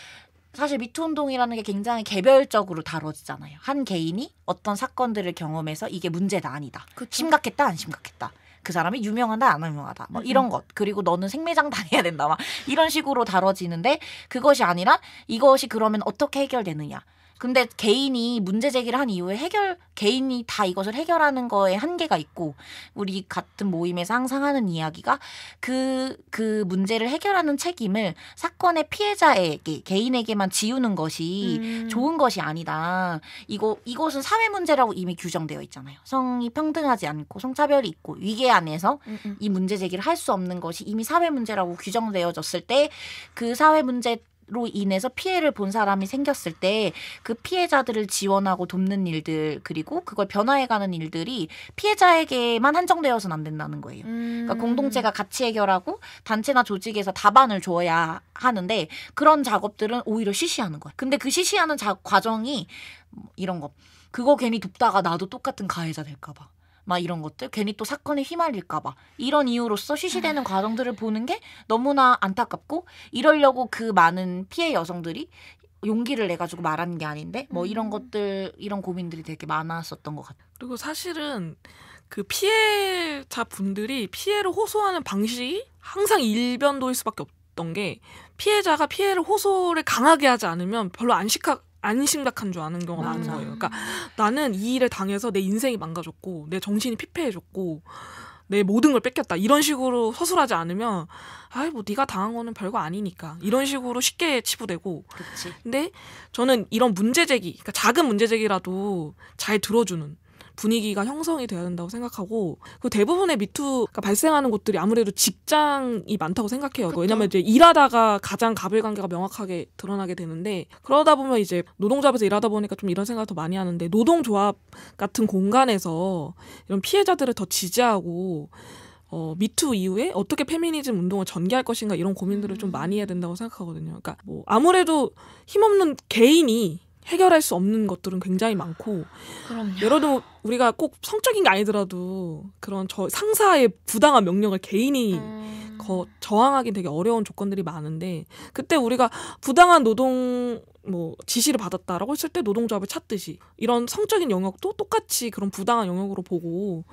사실 미투 운동이라는 게 굉장히 개별적으로 다뤄지잖아요. 한 개인이 어떤 사건들을 경험해서 이게 문제다 아니다. 그쵸? 심각했다 안 심각했다. 그 사람이 유명하다 안 유명하다 뭐 음, 이런 음. 것 그리고 너는 생매장 다녀야 된다 막 이런 식으로 다뤄지는데 그것이 아니라 이것이 그러면 어떻게 해결되느냐 근데 개인이 문제 제기를 한 이후에 해결 개인이 다 이것을 해결하는 거에 한계가 있고 우리 같은 모임에서 항상 하는 이야기가 그그 그 문제를 해결하는 책임을 사건의 피해자에게 개인에게만 지우는 것이 음. 좋은 것이 아니다. 이거 이것은 사회 문제라고 이미 규정되어 있잖아요. 성이 평등하지 않고 성차별이 있고 위계 안에서 음. 음. 이 문제 제기를 할 수 없는 것이 이미 사회 문제라고 규정되어졌을 때 그 사회 문제 로 인해서 피해를 본 사람이 생겼을 때 그 피해자들을 지원하고 돕는 일들 그리고 그걸 변화해가는 일들이 피해자에게만 한정되어서는 안 된다는 거예요. 그러니까 음. 그러니까 공동체가 같이 해결하고 단체나 조직에서 답안을 줘야 하는데 그런 작업들은 오히려 시시하는 거예요. 근데 그 시시하는 자, 과정이 뭐 이런 거 그거 괜히 돕다가 나도 똑같은 가해자 될까봐 막 이런 것들 괜히 또 사건에 휘말릴까 봐 이런 이유로서 쉬시되는 음. 과정들을 보는 게 너무나 안타깝고 이러려고 그 많은 피해 여성들이 용기를 내 가지고 말하는 게 아닌데 뭐 음. 이런 것들 이런 고민들이 되게 많았었던 것 같아요. 그리고 사실은 그 피해자 분들이 피해를 호소하는 방식이 항상 일변도일 수밖에 없던 게 피해자가 피해를 호소를 강하게 하지 않으면 별로 안식하 안 심각한 줄 아는 경우가 맞아. 많은 거예요. 그러니까 나는 이 일을 당해서 내 인생이 망가졌고 내 정신이 피폐해졌고 내 모든 걸 뺏겼다 이런 식으로 서술하지 않으면 아이 뭐 네가 당한 거는 별거 아니니까 이런 식으로 쉽게 치부되고 그치. 렇 근데 저는 이런 문제 제기 그러니까 작은 문제 제기라도 잘 들어주는 분위기가 형성이 돼야 된다고 생각하고 그 대부분의 미투가 발생하는 곳들이 아무래도 직장이 많다고 생각해요. 왜냐면 이제 일하다가 가장 가불관계가 명확하게 드러나게 되는데 그러다 보면 이제 노동조합에서 일하다 보니까 좀 이런 생각을 더 많이 하는데 노동조합 같은 공간에서 이런 피해자들을 더 지지하고 어, 미투 이후에 어떻게 페미니즘 운동을 전개할 것인가 이런 고민들을 좀 음. 많이 해야 된다고 생각하거든요. 그러니까 뭐 아무래도 힘없는 개인이 해결할 수 없는 것들은 굉장히 많고 그럼요. 예로도 우리가 꼭 성적인 게 아니더라도 그런 저 상사의 부당한 명령을 개인이 음. 거, 저항하기 되게 어려운 조건들이 많은데 그때 우리가 부당한 노동 뭐 지시를 받았다라고 했을 때 노동조합을 찾듯이 이런 성적인 영역도 똑같이 그런 부당한 영역으로 보고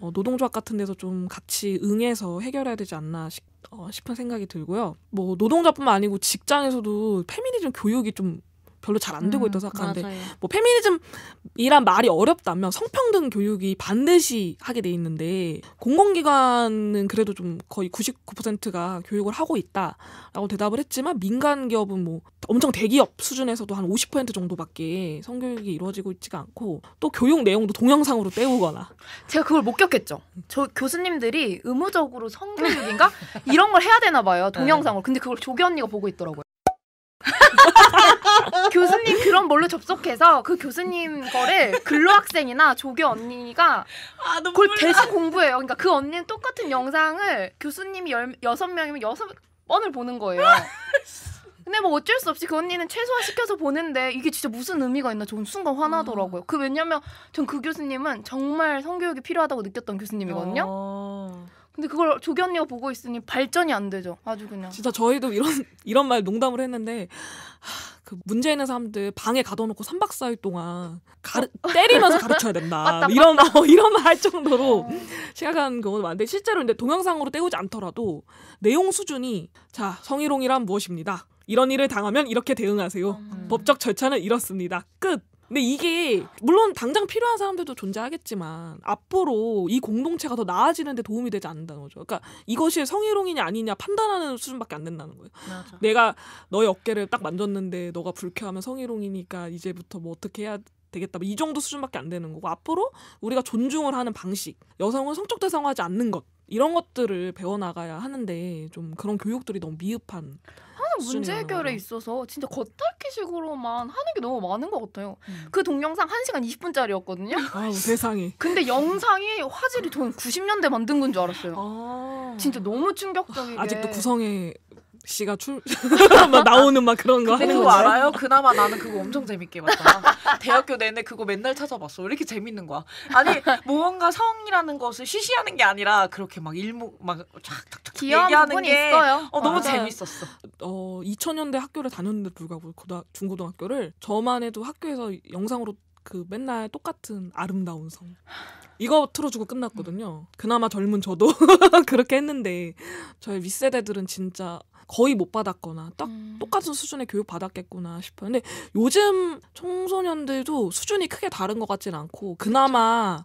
어, 노동조합 같은 데서 좀 같이 응해서 해결해야 되지 않나 싶, 어, 싶은 생각이 들고요. 뭐 노동조합뿐만 아니고 직장에서도 페미니즘 교육이 좀 별로 잘 안 되고 음, 있다고 생각하는데 맞아요. 뭐 페미니즘이란 말이 어렵다면 성평등 교육이 반드시 하게 돼 있는데 공공기관은 그래도 좀 거의 99%가 교육을 하고 있다라고 대답을 했지만 민간 기업은 뭐 엄청 대기업 수준에서도 한 50% 정도밖에 성교육이 이루어지고 있지가 않고 또 교육 내용도 동영상으로 때우거나 제가 그걸 목격했죠. 저 교수님들이 의무적으로 성교육인가 이런 걸 해야 되나 봐요 동영상으로. 근데 그걸 조기 언니가 보고 있더라고요. 교수님 그런 뭘로 접속해서 그 교수님 거를 근로학생이나 조교 언니가 아, 그걸 대신 공부해요. 그러니까 그 언니는 똑같은 영상을 교수님이 열, 여섯 명이면 여섯 번을 보는 거예요. 근데 뭐 어쩔 수 없이 그 언니는 최소화시켜서 보는데 이게 진짜 무슨 의미가 있나 저는 순간 화나더라고요. 아. 그 왜냐면 전 그 교수님은 정말 성교육이 필요하다고 느꼈던 교수님이거든요. 어... 근데 그걸 조교 언니가 보고 있으니 발전이 안 되죠. 아주 그냥. 진짜 저희도 이런 이런 말 농담을 했는데 하, 그 문제 있는 사람들 방에 가둬놓고 3박 4일 동안 가르, 어. 때리면서 가르쳐야 된다. 맞다, 이런 맞다. 어, 이런 말 할 정도로 어. 생각한 경우도 많은데 실제로 근데 동영상으로 때우지 않더라도 내용 수준이 자 성희롱이란 무엇입니다. 이런 일을 당하면 이렇게 대응하세요. 음. 법적 절차는 이렇습니다. 끝. 근데 이게 물론 당장 필요한 사람들도 존재하겠지만 앞으로 이 공동체가 더 나아지는데 도움이 되지 않는다는 거죠. 그러니까 이것이 성희롱이냐 아니냐 판단하는 수준밖에 안 된다는 거예요. 맞아. 내가 너의 어깨를 딱 만졌는데 너가 불쾌하면 성희롱이니까 이제부터 뭐 어떻게 해야 되겠다. 이 정도 수준밖에 안 되는 거고 앞으로 우리가 존중을 하는 방식, 여성은 성적 대상화하지 않는 것 이런 것들을 배워나가야 하는데 좀 그런 교육들이 너무 미흡한. 하는 문제 해결에 있어서 진짜 겉핥기식으로만 하는 게 너무 많은 것 같아요. 음. 그 동영상 1시간 20분짜리였거든요. 아 세상에. 근데 영상이 화질이 돈 90년대 만든 건 줄 알았어요. 아. 진짜 너무 충격적이게. 아직도 구성에 씨가 출 막 나오는 막 그런 거 하는 거 알아요? 그나마 나는 그거 엄청 재밌게 봤잖 대학교 내내 그거 맨날 찾아봤어. 왜 이렇게 재밌는 거야? 아니 무가 성이라는 것을 쉬쉬하는 게 아니라 그렇게 막 일목 막 촥촥촥 얘기하는 게 있어요. 어, 너무 재밌었어. 어 2000년대 학교를 다녔는데 불구하고 고등 중고등학교를 저만 해도 학교에서 영상으로 그 맨날 똑같은 아름다운 성. 이거 틀어주고 끝났거든요. 음. 그나마 젊은 저도 그렇게 했는데 저희 윗세대들은 진짜 거의 못 받았거나 딱 음. 똑같은 수준의 교육 받았겠구나 싶어요. 근데 요즘 청소년들도 수준이 크게 다른 것같지는 않고 그나마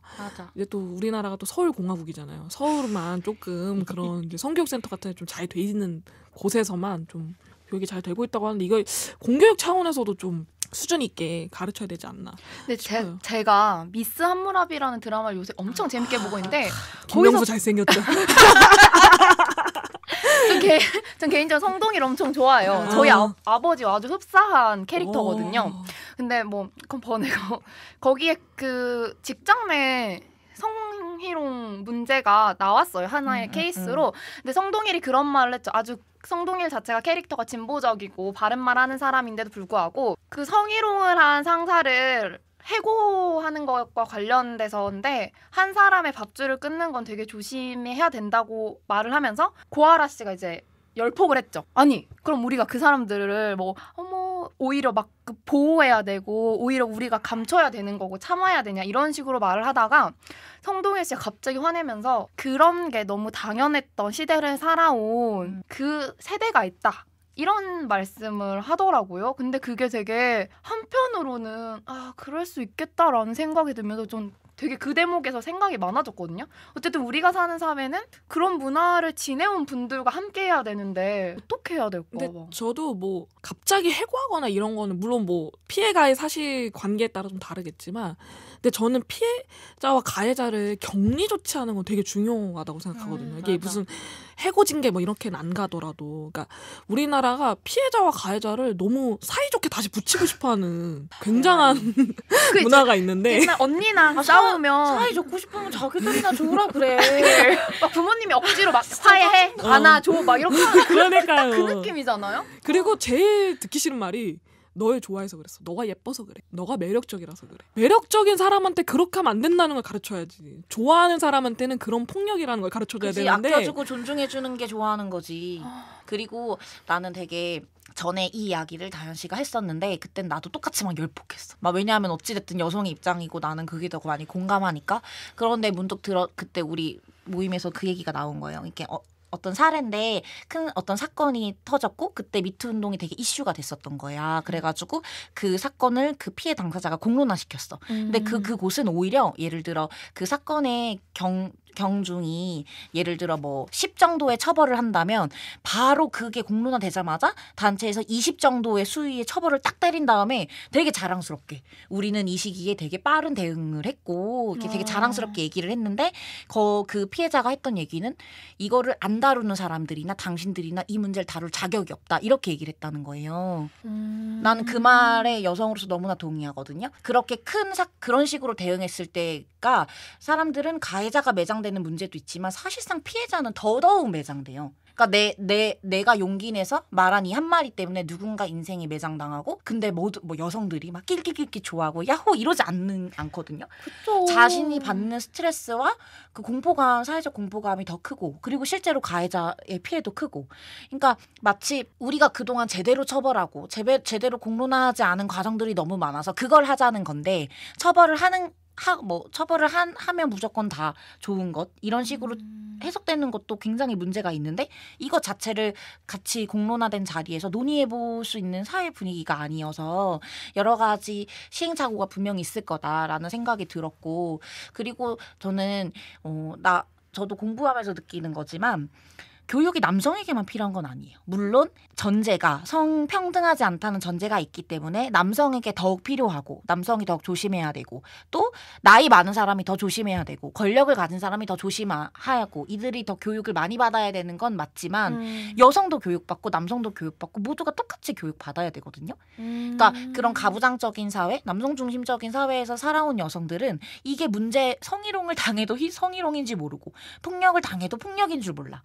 이제 또 우리나라가 또 서울 공화국이잖아요. 서울만 조금 그런 이제 성교육센터 같은 좀잘 돼 있는 곳에서만 좀 교육이 잘 되고 있다고 하는데 이거 공교육 차원에서도 좀 수준 있게 가르쳐야 되지 않나. 근데 제, 제가 미스 한무라비라는 드라마를 요새 엄청 재밌게 보고 있는데 아, 김명수 잘생겼죠. 전, 개, 전 개인적으로 성동이를 엄청 좋아해요. 아. 저희 아, 아버지와 아주 흡사한 캐릭터거든요. 근데 뭐 그건 번외고 뭐, 거기에 그 직장내 성희롱 문제가 나왔어요 하나의 음, 음, 케이스로. 음. 근데 성동일이 그런 말을 했죠. 아주 성동일 자체가 캐릭터가 진보적이고 바른말 하는 사람인데도 불구하고 그 성희롱을 한 상사를 해고하는 것과 관련돼서인데 한 사람의 밥줄을 끊는 건 되게 조심해야 된다고 말을 하면서 고아라 씨가 이제 열폭을 했죠. 아니 그럼 우리가 그 사람들을 뭐 어머 오히려 막그 보호해야 되고 오히려 우리가 감춰야 되는 거고 참아야 되냐 이런 식으로 말을 하다가 성동일 씨가 갑자기 화내면서 그런 게 너무 당연했던 시대를 살아온 음. 그 세대가 있다. 이런 말씀을 하더라고요. 근데 그게 되게 한편으로는 아, 그럴 수 있겠다라는 생각이 들면서 좀 되게 그 대목에서 생각이 많아졌거든요. 어쨌든 우리가 사는 사회는 그런 문화를 지내온 분들과 함께 해야 되는데 어떻게 해야 될까? 근데 봐. 저도 뭐 갑자기 해고하거나 이런 거는 물론 뭐 피해가의 사실 관계에 따라 좀 다르겠지만 근데 저는 피해자와 가해자를 격리 조치하는 건 되게 중요하다고 생각하거든요. 음, 이게 맞아. 무슨 해고 진게 뭐 이렇게는 안 가더라도 그러니까 우리나라가 피해자와 가해자를 너무 사이좋게 다시 붙이고 싶어하는 굉장한 음. 문화가 있는데 언니랑 아, 싸우 싸우면 사이 좋고 싶으면 자기 딸이나 좋으라 그래. 막 부모님이 억지로 막 화해해 안아줘 어. 막 이렇게 그러니까요. 그 느낌이잖아요. 그리고 제일 듣기 싫은 말이 너의 좋아해서 그랬어. 너가 예뻐서 그래. 너가 매력적이라서 그래. 매력적인 사람한테 그렇게 하면 안 된다는 걸 가르쳐야지. 좋아하는 사람한테는 그런 폭력이라는 걸 가르쳐줘야 그치, 되는데. 아껴주고 존중해주는 게 좋아하는 거지. 그리고 나는 되게 전에 이 이야기를 다현 씨가 했었는데 그땐 나도 똑같이 막 열폭했어. 막 왜냐하면 어찌됐든 여성의 입장이고 나는 그게 더 많이 공감하니까 그런데 문득 들어 그때 우리 모임에서 그 얘기가 나온 거예요. 이렇게 어, 어떤 사례인데 큰 어떤 사건이 터졌고 그때 미투 운동이 되게 이슈가 됐었던 거야. 음. 그래가지고 그 사건을 그 피해 당사자가 공론화시켰어. 근데 그 음. 그곳은 오히려 예를 들어 그 사건의 경 경중이 예를 들어 뭐 10 정도의 처벌을 한다면 바로 그게 공론화 되자마자 단체에서 20 정도의 수위의 처벌을 딱 때린 다음에 되게 자랑스럽게 우리는 이 시기에 되게 빠른 대응을 했고 이렇게 되게 아. 자랑스럽게 얘기를 했는데 그 피해자가 했던 얘기는 이거를 안 다루는 사람들이나 당신들이나 이 문제를 다룰 자격이 없다 이렇게 얘기를 했다는 거예요. 음. 난그 말에 여성으로서 너무나 동의하거든요. 그렇게 큰 사, 그런 식으로 대응했을 때가 사람들은 가해자가 매장된 매장되는 문제도 있지만 사실상 피해자는 더더욱 매장돼요. 그러니까 내, 내, 내가 용기 내서 말한 이한 마디 때문에 누군가 인생이 매장당하고 근데 모두 뭐 여성들이 막 낄낄낄끼 좋아하고 야호 이러지 않는 않거든요. 그쵸. 자신이 받는 스트레스와 그 공포감, 사회적 공포감이 더 크고 그리고 실제로 가해자의 피해도 크고. 그러니까 마치 우리가 그동안 제대로 처벌하고 제 제대로 공론화하지 않은 과정들이 너무 많아서 그걸 하자는 건데 처벌을 하는 하뭐 처벌을 한 하면 무조건 다 좋은 것 이런 식으로 음. 해석되는 것도 굉장히 문제가 있는데 이거 자체를 같이 공론화된 자리에서 논의해 볼 수 있는 사회 분위기가 아니어서 여러 가지 시행착오가 분명히 있을 거다라는 생각이 들었고 그리고 저는 어나 저도 공부하면서 느끼는 거지만 교육이 남성에게만 필요한 건 아니에요. 물론 전제가 성평등하지 않다는 전제가 있기 때문에 남성에게 더욱 필요하고 남성이 더욱 조심해야 되고 또 나이 많은 사람이 더 조심해야 되고 권력을 가진 사람이 더 조심하고 이들이 더 교육을 많이 받아야 되는 건 맞지만 음. 여성도 교육받고 남성도 교육받고 모두가 똑같이 교육받아야 되거든요. 그러니까 음. 그러니까 그런 가부장적인 사회, 남성 중심적인 사회에서 살아온 여성들은 이게 문제 성희롱을 당해도 성희롱인지 모르고 폭력을 당해도 폭력인 줄 몰라.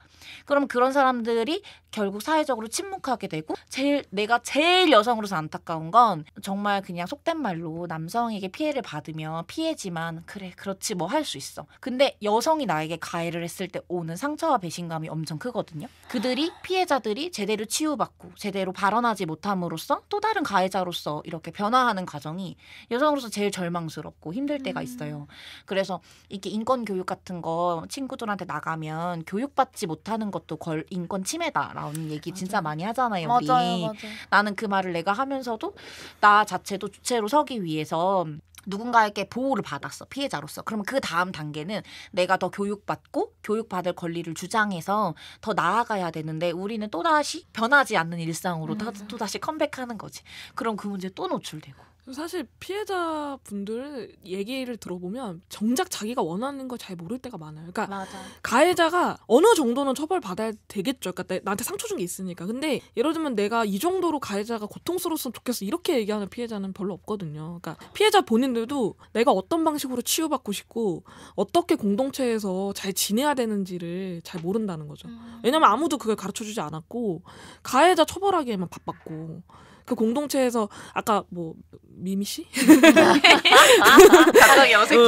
그럼 그런 사람들이 결국 사회적으로 침묵하게 되고 제일 내가 제일 여성으로서 안타까운 건 정말 그냥 속된 말로 남성에게 피해를 받으면 피해지만 그래 그렇지 뭐 할 수 있어. 근데 여성이 나에게 가해를 했을 때 오는 상처와 배신감이 엄청 크거든요. 그들이 피해자들이 제대로 치유받고 제대로 발언하지 못함으로써 또 다른 가해자로서 이렇게 변화하는 과정이 여성으로서 제일 절망스럽고 힘들 때가 음. 있어요. 그래서 이게 렇 인권 교육 같은 거 친구들한테 나가면 교육받지 못하는 것 것도 걸 인권 침해다라는 얘기 맞아. 진짜 많이 하잖아요. 맞아요, 맞아 나는 그 말을 내가 하면서도 나 자체도 주체로 서기 위해서 누군가에게 보호를 받았어 피해자로서 그러면 그 다음 단계는 내가 더 교육받고 교육받을 권리를 주장해서 더 나아가야 되는데 우리는 또다시 변하지 않는 일상으로 음. 또다시 컴백하는 거지 그럼 그 문제 또 노출되고 사실 피해자 분들 얘기를 들어보면 정작 자기가 원하는 걸 잘 모를 때가 많아요. 그러니까 맞아. 가해자가 어느 정도는 처벌 받아야 되겠죠. 그러니까 나한테 상처 준 게 있으니까. 근데 예를 들면 내가 이 정도로 가해자가 고통스러웠으면 좋겠어 이렇게 얘기하는 피해자는 별로 없거든요. 그러니까 피해자 본인들도 내가 어떤 방식으로 치유받고 싶고 어떻게 공동체에서 잘 지내야 되는지를 잘 모른다는 거죠. 음. 왜냐면 아무도 그걸 가르쳐 주지 않았고 가해자 처벌하기에만 바빴고. 그 공동체에서 아까 뭐 미미 씨? 갑자기 어. 어색해.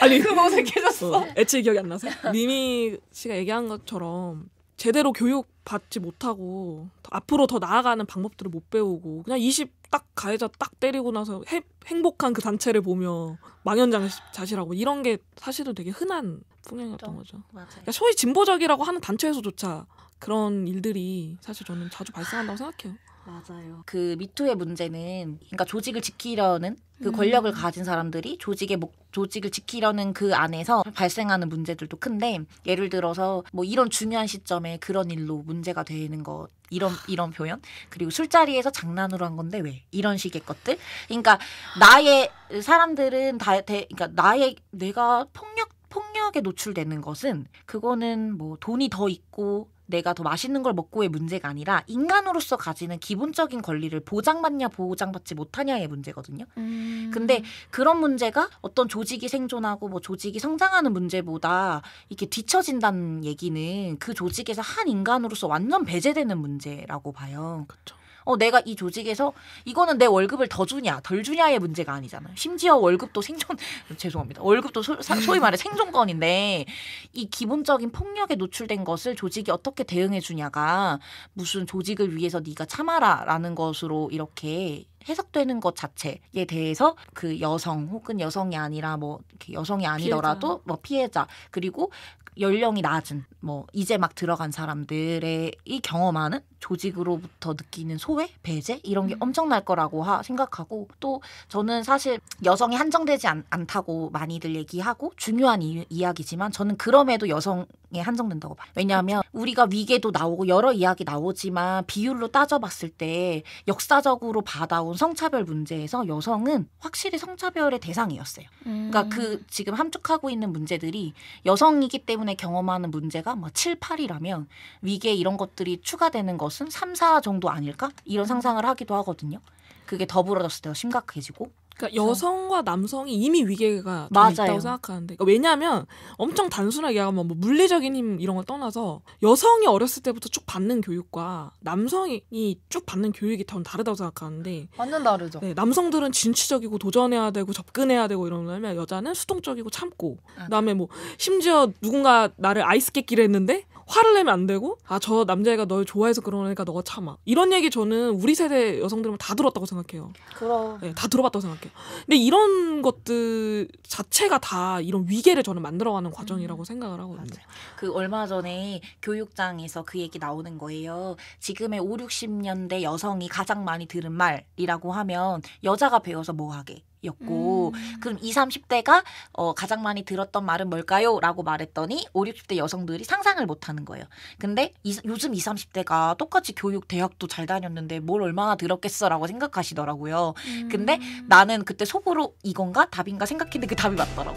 아니 그 어색해졌어. 어, 애초에 기억이 안 나서 미미 씨가 얘기한 것처럼 제대로 교육 받지 못하고 더 앞으로 더 나아가는 방법들을 못 배우고 그냥 20딱 가해자 딱 때리고 나서 해, 행복한 그 단체를 보며 망연자실하고 이런 게 사실은 되게 흔한 풍경이었던 거죠. 그러니까 소위 진보적이라고 하는 단체에서조차 그런 일들이 사실 저는 자주 발생한다고 생각해요. 맞아요. 그 미투의 문제는 그러니까 조직을 지키려는 그 음. 권력을 음. 가진 사람들이 조직의 목, 조직을 지키려는 그 안에서 발생하는 문제들도 큰데 예를 들어서 뭐 이런 중요한 시점에 그런 일로 문제가 되는 것 이런 이런 표현 그리고 술자리에서 장난으로 한 건데 왜 이런 식의 것들 그러니까 나의 사람들은 다 대, 그러니까 나의 내가 폭력 폭력에 노출되는 것은 그거는 뭐 돈이 더 있고 내가 더 맛있는 걸 먹고의 문제가 아니라 인간으로서 가지는 기본적인 권리를 보장받냐 보장받지 못하냐의 문제거든요. 음. 근데 그런 문제가 어떤 조직이 생존하고 뭐 조직이 성장하는 문제보다 이렇게 뒤처진다는 얘기는 그 조직에서 한 인간으로서 완전 배제되는 문제라고 봐요. 그렇죠. 어, 내가 이 조직에서 이거는 내 월급을 더 주냐 덜 주냐의 문제가 아니잖아요. 심지어 월급도 생존 죄송합니다. 월급도 소, 위 말해 생존권인데 이 기본적인 폭력에 노출된 것을 조직이 어떻게 대응해 주냐가 무슨 조직을 위해서 네가 참아라라는 것으로 이렇게 해석되는 것 자체에 대해서 그 여성 혹은 여성이 아니라 뭐 여성이 아니더라도 피해자. 뭐 피해자 그리고 연령이 낮은 뭐 이제 막 들어간 사람들의 이 경험하는 조직으로부터 느끼는 소외, 배제 이런 게 음. 엄청날 거라고 하, 생각하고 또 저는 사실 여성이 한정되지 않, 다고 많이들 얘기하고 중요한 이, 야기지만 저는 그럼에도 여성 예, 한정된다고 봐요. 왜냐하면 우리가 위계도 나오고 여러 이야기 나오지만 비율로 따져봤을 때 역사적으로 받아온 성차별 문제에서 여성은 확실히 성차별의 대상이었어요. 그러니까 음. 그러니까 그 지금 함축하고 있는 문제들이 여성이기 때문에 경험하는 문제가 뭐 7, 8이라면 위계 이런 것들이 추가되는 것은 3, 4 정도 아닐까? 이런 상상을 하기도 하거든요. 그게 더불어졌을 때더 심각해지고 그러니까 여성과 남성이 이미 위계가 맞아요. 있다고 생각하는데 그러니까 왜냐하면 엄청 단순하게 하면뭐 물리적인 힘 이런 걸 떠나서 여성이 어렸을 때부터 쭉 받는 교육과 남성이 쭉 받는 교육이 다 다르다고 생각하는데 완전 다르죠. 네, 남성들은 진취적이고 도전해야 되고 접근해야 되고 이러면 여자는 수동적이고 참고 그다음에 뭐 심지어 누군가 나를 아이스깨끼를 했는데 화를 내면 안 되고 아 저 남자애가 널 좋아해서 그러니까 너가 참아 이런 얘기 저는 우리 세대 여성들은 다 들었다고 생각해요. 그럼 네, 다 들어봤다고 생각해요. 근데 이런 것들 자체가 다 이런 위계를 저는 만들어가는 과정이라고 음. 생각을 하거든요. 맞아요. 그 얼마 전에 교육장에서 그 얘기 나오는 거예요. 지금의 5, 60년대 여성이 가장 많이 들은 말이라고 하면 여자가 배워서 뭐 하게 였고 음. 그럼 20, 30대가 어, 가장 많이 들었던 말은 뭘까요? 라고 말했더니 5, 60대 여성들이 상상을 못하는 거예요. 근데 이, 요즘 20, 30대가 똑같이 교육 대학도 잘 다녔는데 뭘 얼마나 들었겠어라고 생각하시더라고요. 음. 근데 나는 그때 속으로 이건가 답인가 생각했는데 그 답이 맞더라고.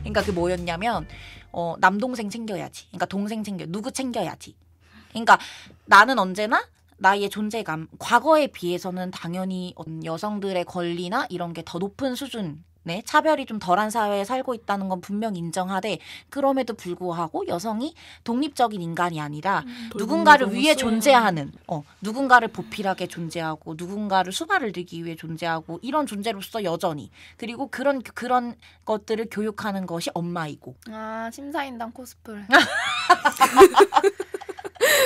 그러니까 그 뭐였냐면 어, 남동생 챙겨야지. 그러니까 동생 챙겨 누구 챙겨야지. 그러니까 나는 언제나 나의 존재감, 과거에 비해서는 당연히 여성들의 권리나 이런 게 더 높은 수준 네, 차별이 좀 덜한 사회에 살고 있다는 건 분명 인정하되 그럼에도 불구하고 여성이 독립적인 인간이 아니라 음, 누군가를 위해 존재하는 어, 누군가를 보필하게 존재하고 누군가를 수발을 들기 위해 존재하고 이런 존재로서 여전히 그리고 그런 그런 것들을 교육하는 것이 엄마이고 아 심사인당 코스프레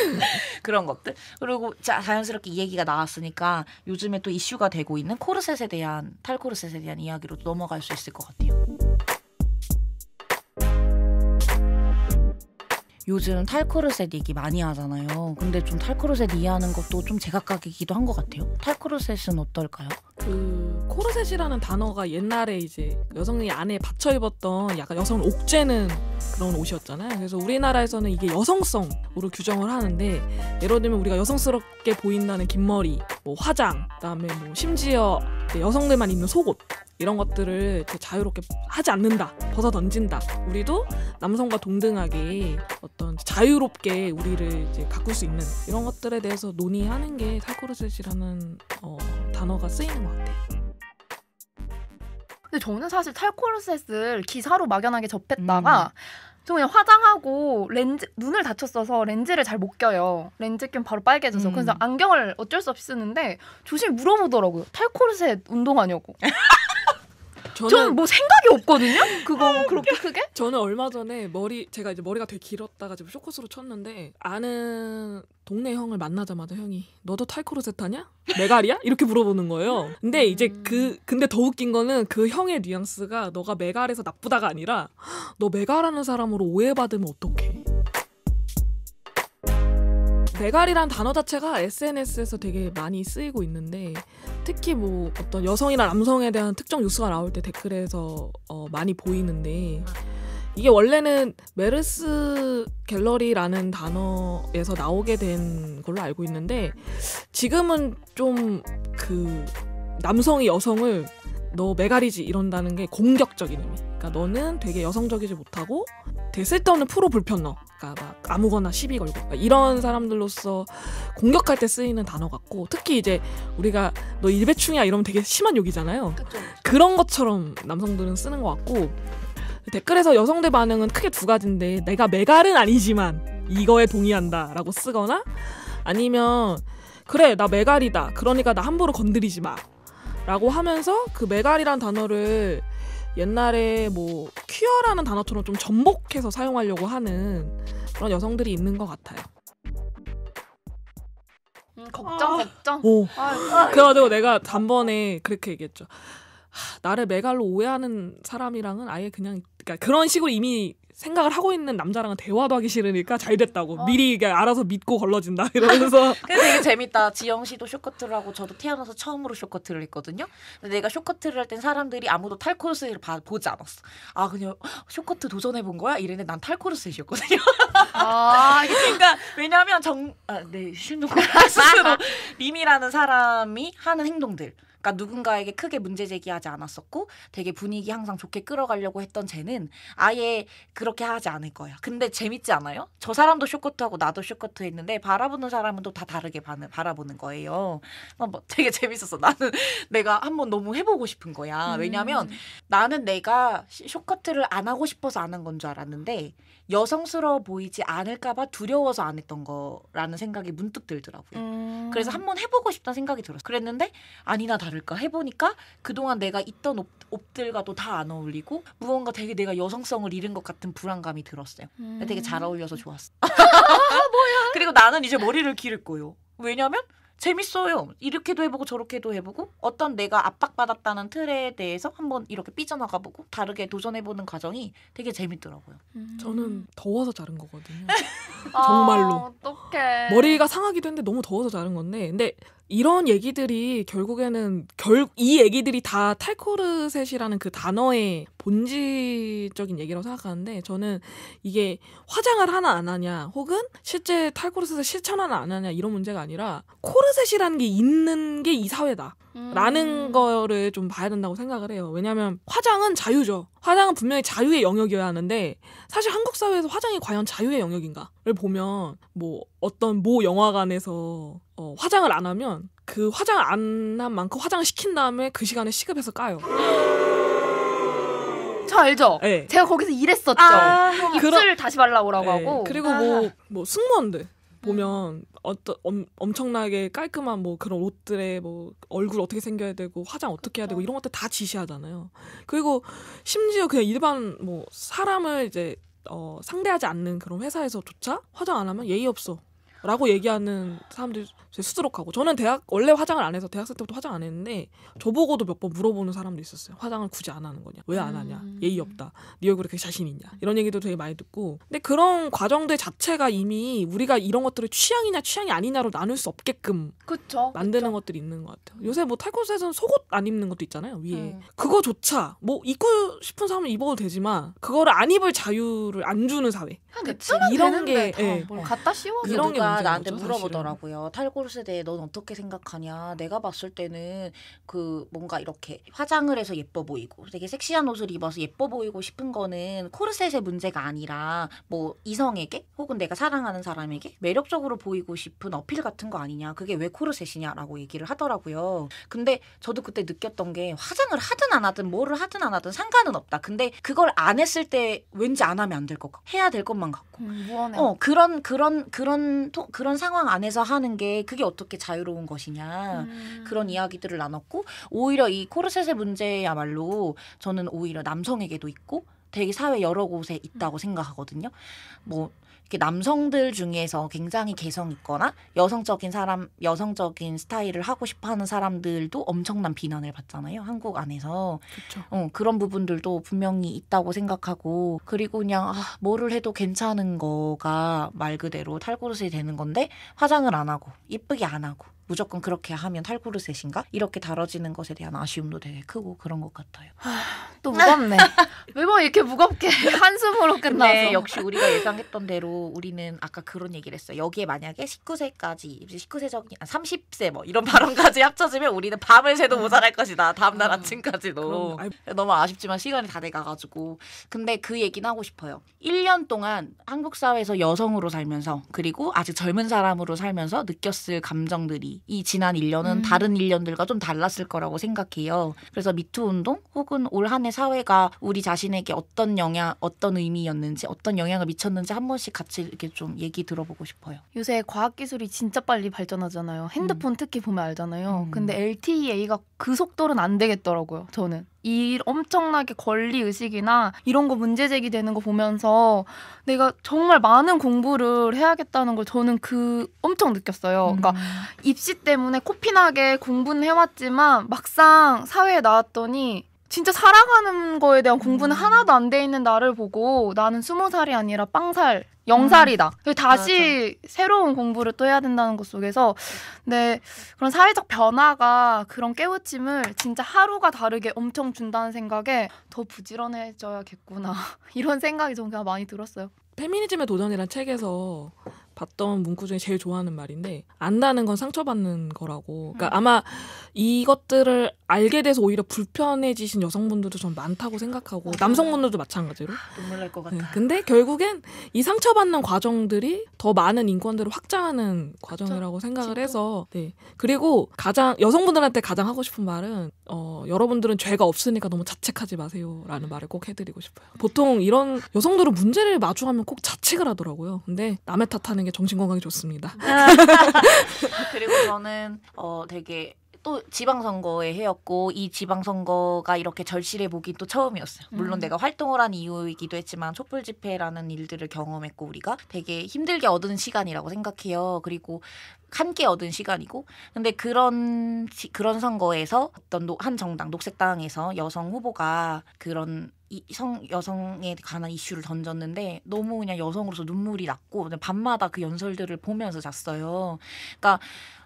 그런 것들. 그리고 자, 자연스럽게 이 얘기가 나왔으니까 요즘에 또 이슈가 되고 있는 코르셋에 대한 탈코르셋에 대한 이야기로 넘어갈 수 있을 것 같아요. 요즘 탈크르셋 얘기 많이 하잖아요. 근데 좀탈크르셋 이해하는 것도 좀 제각각이기도 한 것 같아요. 탈크르셋은 어떨까요? 그 코르셋이라는 단어가 옛날에 이제 여성이 안에 받쳐 입었던 약간 여성을 옥죄는 그런 옷이었잖아요. 그래서 우리나라에서는 이게 여성성으로 규정을 하는데 예를 들면 우리가 여성스럽게 보인다는 긴 머리, 뭐 화장, 그다음에 뭐 심지어 여성들만 입는 속옷 이런 것들을 자유롭게 하지 않는다, 벗어 던진다. 우리도 남성과 동등하게 어떤 자유롭게 우리를 이제 바꿀 수 있는 이런 것들에 대해서 논의하는 게 탈코르셋이라는 어, 단어가 쓰이는 것 같아요. 근데 저는 사실 탈코르셋을 기사로 막연하게 접했다가 음. 저 그냥 화장하고 렌즈 눈을 다쳤어서 렌즈를 잘 못 껴요. 렌즈 껴면 바로 빨개져서 음. 그래서 안경을 어쩔 수 없이 쓰는데 조심히 물어보더라고요. 탈코르셋 운동하냐고. 저는 뭐 생각이 없거든요. 그거 아, 그렇게 크게? 저는 얼마 전에 머리 제가 이제 머리가 되게 길었다가 지금 쇼커스로 쳤는데 아는 동네 형을 만나자마자 형이 너도 탈코르셋 하냐? 메갈이야? 이렇게 물어보는 거예요. 근데 음. 이제 그 근데 더 웃긴 거는 그 형의 뉘앙스가 너가 메갈에서 나쁘다가 아니라 너 메갈하는 사람으로 오해받으면 어떡해? 대가리란 단어 자체가 SNS에서 되게 많이 쓰이고 있는데 특히 뭐 어떤 여성이나 남성에 대한 특정 뉴스가 나올 때 댓글에서 어, 많이 보이는데 이게 원래는 메르스 갤러리라는 단어에서 나오게 된 걸로 알고 있는데 지금은 좀 그 남성이 여성을 너 메가리지 이런다는 게 공격적인 의미. 그러니까 너는 되게 여성적이지 못하고 되게 쓸는 프로 불편너. 그러니까 막 아무거나 시비 걸고 그러니까 이런 사람들로서 공격할 때 쓰이는 단어 같고 특히 이제 우리가 너 일배충이야 이러면 되게 심한 욕이잖아요. 그쵸. 그런 것처럼 남성들은 쓰는 것 같고 댓글에서 여성들 반응은 크게 두 가지인데 내가 메갈은 아니지만 이거에 동의한다라고 쓰거나 아니면 그래 나 메갈이다 그러니까 나 함부로 건드리지 마 라고 하면서 그 메갈이란 단어를 옛날에 뭐 퀴어라는 단어처럼 좀접목해서 사용하려고 하는 그런 여성들이 있는 것 같아요. 음, 걱정 아. 걱정. 오. 아, 그래가지고 내가 단번에 그렇게 얘기했죠. 하, 나를 메갈로 오해하는 사람이랑은 아예 그냥 그러니까 그런 식으로 이미 생각을 하고 있는 남자랑은 대화도 하기 싫으니까 잘 됐다고 어. 미리 이게 알아서 믿고 걸러진다 이러면서 근데 되게 재밌다 지영 씨도 쇼커트를 하고 저도 태어나서 처음으로 쇼커트를 했거든요 근데 내가 쇼커트를 할 땐 사람들이 아무도 탈코르셋을 봐, 보지 않았어 아 그냥 쇼커트 도전해본 거야? 이랬는데 난 탈코르셋이었거든요 아 그러니까 왜냐하면 정아네 신동국 스스로 미미라는 사람이 하는 행동들 그러니까 누군가에게 크게 문제 제기하지 않았었고 되게 분위기 항상 좋게 끌어가려고 했던 쟤는 아예 그렇게 하지 않을 거예요. 근데 재밌지 않아요? 저 사람도 쇼커트하고 나도 쇼커트 했는데 바라보는 사람은 또 다 다르게 바라보는 거예요. 어, 뭐 되게 재밌었어. 나는 내가 한번 너무 해보고 싶은 거야. 왜냐면 음. 나는 내가 쇼커트를 안 하고 싶어서 안 한 건 줄 알았는데 여성스러워 보이지 않을까봐 두려워서 안 했던 거라는 생각이 문득 들더라고요. 음. 그래서 한번 해보고 싶다는 생각이 들었어요. 그랬는데 아니나 다를까 해보니까 그동안 내가 있던 옷, 옷들과도 다 안 어울리고 무언가 되게 내가 여성성을 잃은 것 같은 불안감이 들었어요. 음. 되게 잘 음. 어울려서 좋았어. 아, 뭐야? 그리고 나는 이제 머리를 기를 거요. 예 왜냐면 재밌어요. 이렇게도 해보고 저렇게도 해보고 어떤 내가 압박받았다는 틀에 대해서 한번 이렇게 삐져나가보고 다르게 도전해보는 과정이 되게 재밌더라고요. 음. 저는 더워서 자른 거거든요. 정말로. 아, 어떡해. 머리가 상하기도 했는데 너무 더워서 자른 건데 근데 이런 얘기들이 결국에는 결, 이 얘기들이 다 탈코르셋이라는 그 단어의 본질적인 얘기라고 생각하는데 저는 이게 화장을 하나 안 하냐 혹은 실제 탈코르셋을 실천하나 안 하냐 이런 문제가 아니라 코르셋이라는 게 있는 게 이 사회다. 라는 음. 거를 좀 봐야 된다고 생각을 해요. 왜냐하면 화장은 자유죠. 화장은 분명히 자유의 영역이어야 하는데 사실 한국 사회에서 화장이 과연 자유의 영역인가를 보면 뭐 어떤 모 영화관에서 어, 화장을 안 하면 그 화장 을안 한 만큼 화장을 시킨 다음에 그 시간에 시급해서 까요. 저 알죠? 네. 제가 거기서 일했었죠. 아~ 입술 그러... 다시 발라오라고 네. 하고. 그리고 뭐, 뭐 승무원들 음. 보면 어떤 엄, 엄청나게 깔끔한 뭐 그런 옷들에 뭐 얼굴 어떻게 생겨야 되고 화장 어떻게 그렇 해야 되고 이런 것들 다 지시하잖아요. 그리고 심지어 그냥 일반 뭐 사람을 이제 어, 상대하지 않는 그런 회사에서조차 화장 안 하면 예의 없어. 라고 얘기하는 사람들이 수두룩하고 저는 대학 원래 화장을 안 해서 대학생 때부터 화장 안 했는데 저보고도 몇 번 물어보는 사람도 있었어요 화장을 굳이 안 하는 거냐 왜 안 하냐 음. 예의 없다 네 얼굴에 그렇게 자신 있냐 이런 얘기도 되게 많이 듣고 근데 그런 과정들 자체가 이미 우리가 이런 것들을 취향이냐 취향이 아니냐로 나눌 수 없게끔 그쵸, 만드는 그쵸. 것들이 있는 것 같아요 요새 뭐 탈코스에서는 속옷 안 입는 것도 있잖아요 위에 음. 그거조차 뭐 입고 싶은 사람은 입어도 되지만 그거를 안 입을 자유를 안 주는 사회 그러 이런 게 예, 갖다 씌워 이런 게 나한테 거죠, 물어보더라고요. 탈골스에 대해 넌 어떻게 생각하냐? 내가 봤을 때는 그 뭔가 이렇게 화장을 해서 예뻐 보이고 되게 섹시한 옷을 입어서 예뻐 보이고 싶은 거는 코르셋의 문제가 아니라 뭐 이성에게 혹은 내가 사랑하는 사람에게 매력적으로 보이고 싶은 어필 같은 거 아니냐? 그게 왜 코르셋이냐라고 얘기를 하더라고요. 근데 저도 그때 느꼈던 게 화장을 하든 안 하든 뭐를 하든 안 하든 상관은 없다. 근데 그걸 안 했을 때 왠지 안 하면 안 될 것 같고 해야 될 것만 같고 음, 어 그런 그런 그런 소, 그런 상황 안에서 하는 게 그게 어떻게 자유로운 것이냐 음. 그런 이야기들을 나눴고 오히려 이 코르셋의 문제야말로 저는 오히려 남성에게도 있고 되게 사회 여러 곳에 있다고 음. 생각하거든요. 뭐 남성들 중에서 굉장히 개성 있거나 여성적인 사람, 여성적인 스타일을 하고 싶어 하는 사람들도 엄청난 비난을 받잖아요. 한국 안에서. 그쵸. 어, 그런 부분들도 분명히 있다고 생각하고 그리고 그냥 아, 뭐를 해도 괜찮은 거가 말 그대로 탈고릇이 되는 건데 화장을 안 하고 예쁘게안 하고 무조건 그렇게 하면 탈구르셋인가? 이렇게 다뤄지는 것에 대한 아쉬움도 되게 크고 그런 것 같아요. 또 아. 무겁네. 매번 뭐 이렇게 무겁게 한숨으로 끝나서. 역시 우리가 예상했던 대로 우리는 아까 그런 얘기를 했어요. 여기에 만약에 19세까지 19세적인 30세 아, 뭐 이런 발언까지 합쳐지면 우리는 밤을 새도 아. 모자랄 것이다. 다음 날 아침까지도. 너무 아쉽지만 시간이 다 돼가가지고. 근데 그 얘기는 하고 싶어요. 1년 동안 한국 사회에서 여성으로 살면서 그리고 아직 젊은 사람으로 살면서 느꼈을 감정들이 이 지난 1년은 음. 다른 1년들과 좀 달랐을 거라고 생각해요. 그래서 미투 운동 혹은 올 한해 사회가 우리 자신에게 어떤 영향, 어떤 의미였는지, 어떤 영향을 미쳤는지 한 번씩 같이 이렇게 좀 얘기 들어보고 싶어요. 요새 과학 기술이 진짜 빨리 발전하잖아요. 핸드폰 음. 특히 보면 알잖아요. 음. 근데 LTEA가 그 속도는 안 되겠더라고요. 저는. 이 엄청나게 권리 의식이나 이런 거 문제 제기되는 거 보면서 내가 정말 많은 공부를 해야겠다는 걸 저는 그 엄청 느꼈어요. 그러니까 음. 그러니까 입시 때문에 코피나게 공부는 해왔지만 막상 사회에 나왔더니 진짜 살아가는 거에 대한 공부는 음. 하나도 안 돼 있는 나를 보고 나는 스무 살이 아니라 빵살 영살이다. 음. 다시 맞아. 새로운 공부를 또 해야 된다는 것 속에서 네 그런 사회적 변화가 그런 깨우침을 진짜 하루가 다르게 엄청 준다는 생각에 더 부지런해져야겠구나 이런 생각이 좀 그냥 많이 들었어요. 페미니즘의 도전이란 책에서 봤던 문구 중에 제일 좋아하는 말인데 안다는 건 상처받는 거라고. 그러니까 음. 아마 이것들을 알게 돼서 오히려 불편해지신 여성분들도 좀 많다고 생각하고 맞아요. 남성분들도 마찬가지로 눈물 날것 네, 같아. 네. 근데 결국엔 이 상처받는 과정들이 더 많은 인권들을 확장하는 과정이라고 생각을 해서 네. 그리고 가장 여성분들한테 가장 하고 싶은 말은 어, 여러분들은 죄가 없으니까 너무 자책하지 마세요라는 말을 꼭 해드리고 싶어요. 보통 이런 여성들은 문제를 마주하면 꼭 자책을 하더라고요. 근데 남의 탓하는 하는 게 정신 건강에 좋습니다. 아, 그리고 저는 어 되게 또 지방선거에 해였고 이 지방선거가 이렇게 절실해 보긴 또 처음이었어요. 물론 음. 내가 활동을 한 이유이기도 했지만 촛불 집회라는 일들을 경험했고 우리가 되게 힘들게 얻은 시간이라고 생각해요. 그리고 함께 얻은 시간이고 근데 그런 그런 선거에서 어떤 한 정당 녹색당에서 여성 후보가 그런 이성 여성에 관한 이슈를 던졌는데 너무 그냥 여성으로서 눈물이 났고 밤마다 그 연설들을 보면서 잤어요. 그러니까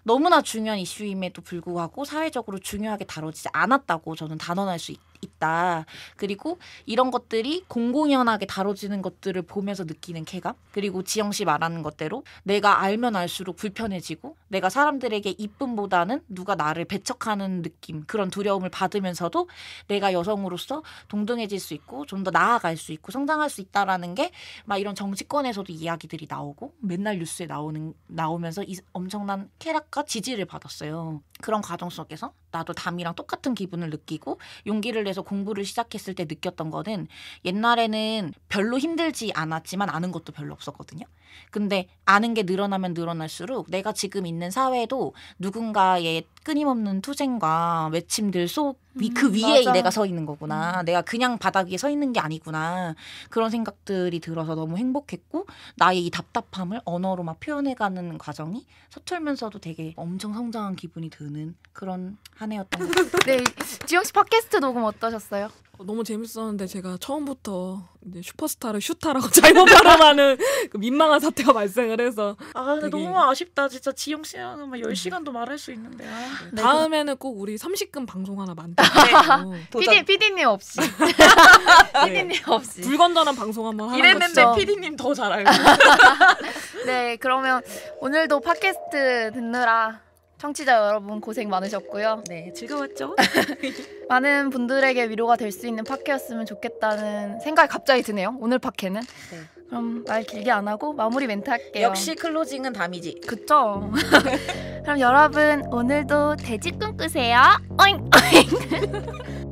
너무나 중요한 이슈임에도 불구하고 사회적으로 중요하게 다뤄지지 않았다고 저는 단언할 수 있, 다 그리고 이런 것들이 공공연하게 다뤄지는 것들을 보면서 느끼는 쾌감 그리고 지영 씨 말하는 것대로 내가 알면 알수록 불편해지고 내가 사람들에게 이쁨보다는 누가 나를 배척하는 느낌 그런 두려움을 받으면서도 내가 여성으로서 동등해질 수 있고 좀 더 나아갈 수 있고 성장할 수 있다라는 게 막 이런 정치권에서도 이야기들이 나오고 맨날 뉴스에 나오는 나오면서 이 엄청난 쾌락 그러니까 지지를 받았어요. 그런 과정 속에서 나도 담이랑 똑같은 기분을 느끼고 용기를 내서 공부를 시작했을 때 느꼈던 거는 옛날에는 별로 힘들지 않았지만 아는 것도 별로 없었거든요. 근데 아는 게 늘어나면 늘어날수록 내가 지금 있는 사회도 누군가의 끊임없는 투쟁과 외침들 속, 음, 그 위에 맞아. 내가 서 있는 거구나. 음. 내가 그냥 바닥 위에 서 있는 게 아니구나. 그런 생각들이 들어서 너무 행복했고, 나의 이 답답함을 언어로 막 표현해가는 과정이 서툴면서도 되게 엄청 성장한 기분이 드는 그런 한한 해였던 것 같아요. 네, 지영 씨 팟캐스트 녹음 어떠셨어요? 어, 너무 재밌었는데 제가 처음부터 이제 슈퍼스타를 슈타라고 잘못 발음하는 그 민망한 사태가 발생을 해서 아 근데 되게... 너무 아쉽다 진짜 지영 씨랑은 막 10시간도 말할 수 있는데 아. 네, 네, 다음에는 꼭 우리 30금 방송 하나 만들고 네. 피디, 님 없이 네. 피디님 네. 없이 불건전한 방송 한번 하는 이랬는데 거죠. 피디님 더 잘 알고 네 그러면 오늘도 팟캐스트 듣느라 청취자 여러분 고생 많으셨고요. 네, 즐거웠죠? 많은 분들에게 위로가 될 수 있는 파케였으면 좋겠다는 생각이 갑자기 드네요. 오늘 파케는. 네. 그럼 말 길게 안 하고 마무리 멘트 할게요. 역시 클로징은 담이지 그쵸? 그럼 여러분 오늘도 돼지 꿈꾸세요. 어잉어잉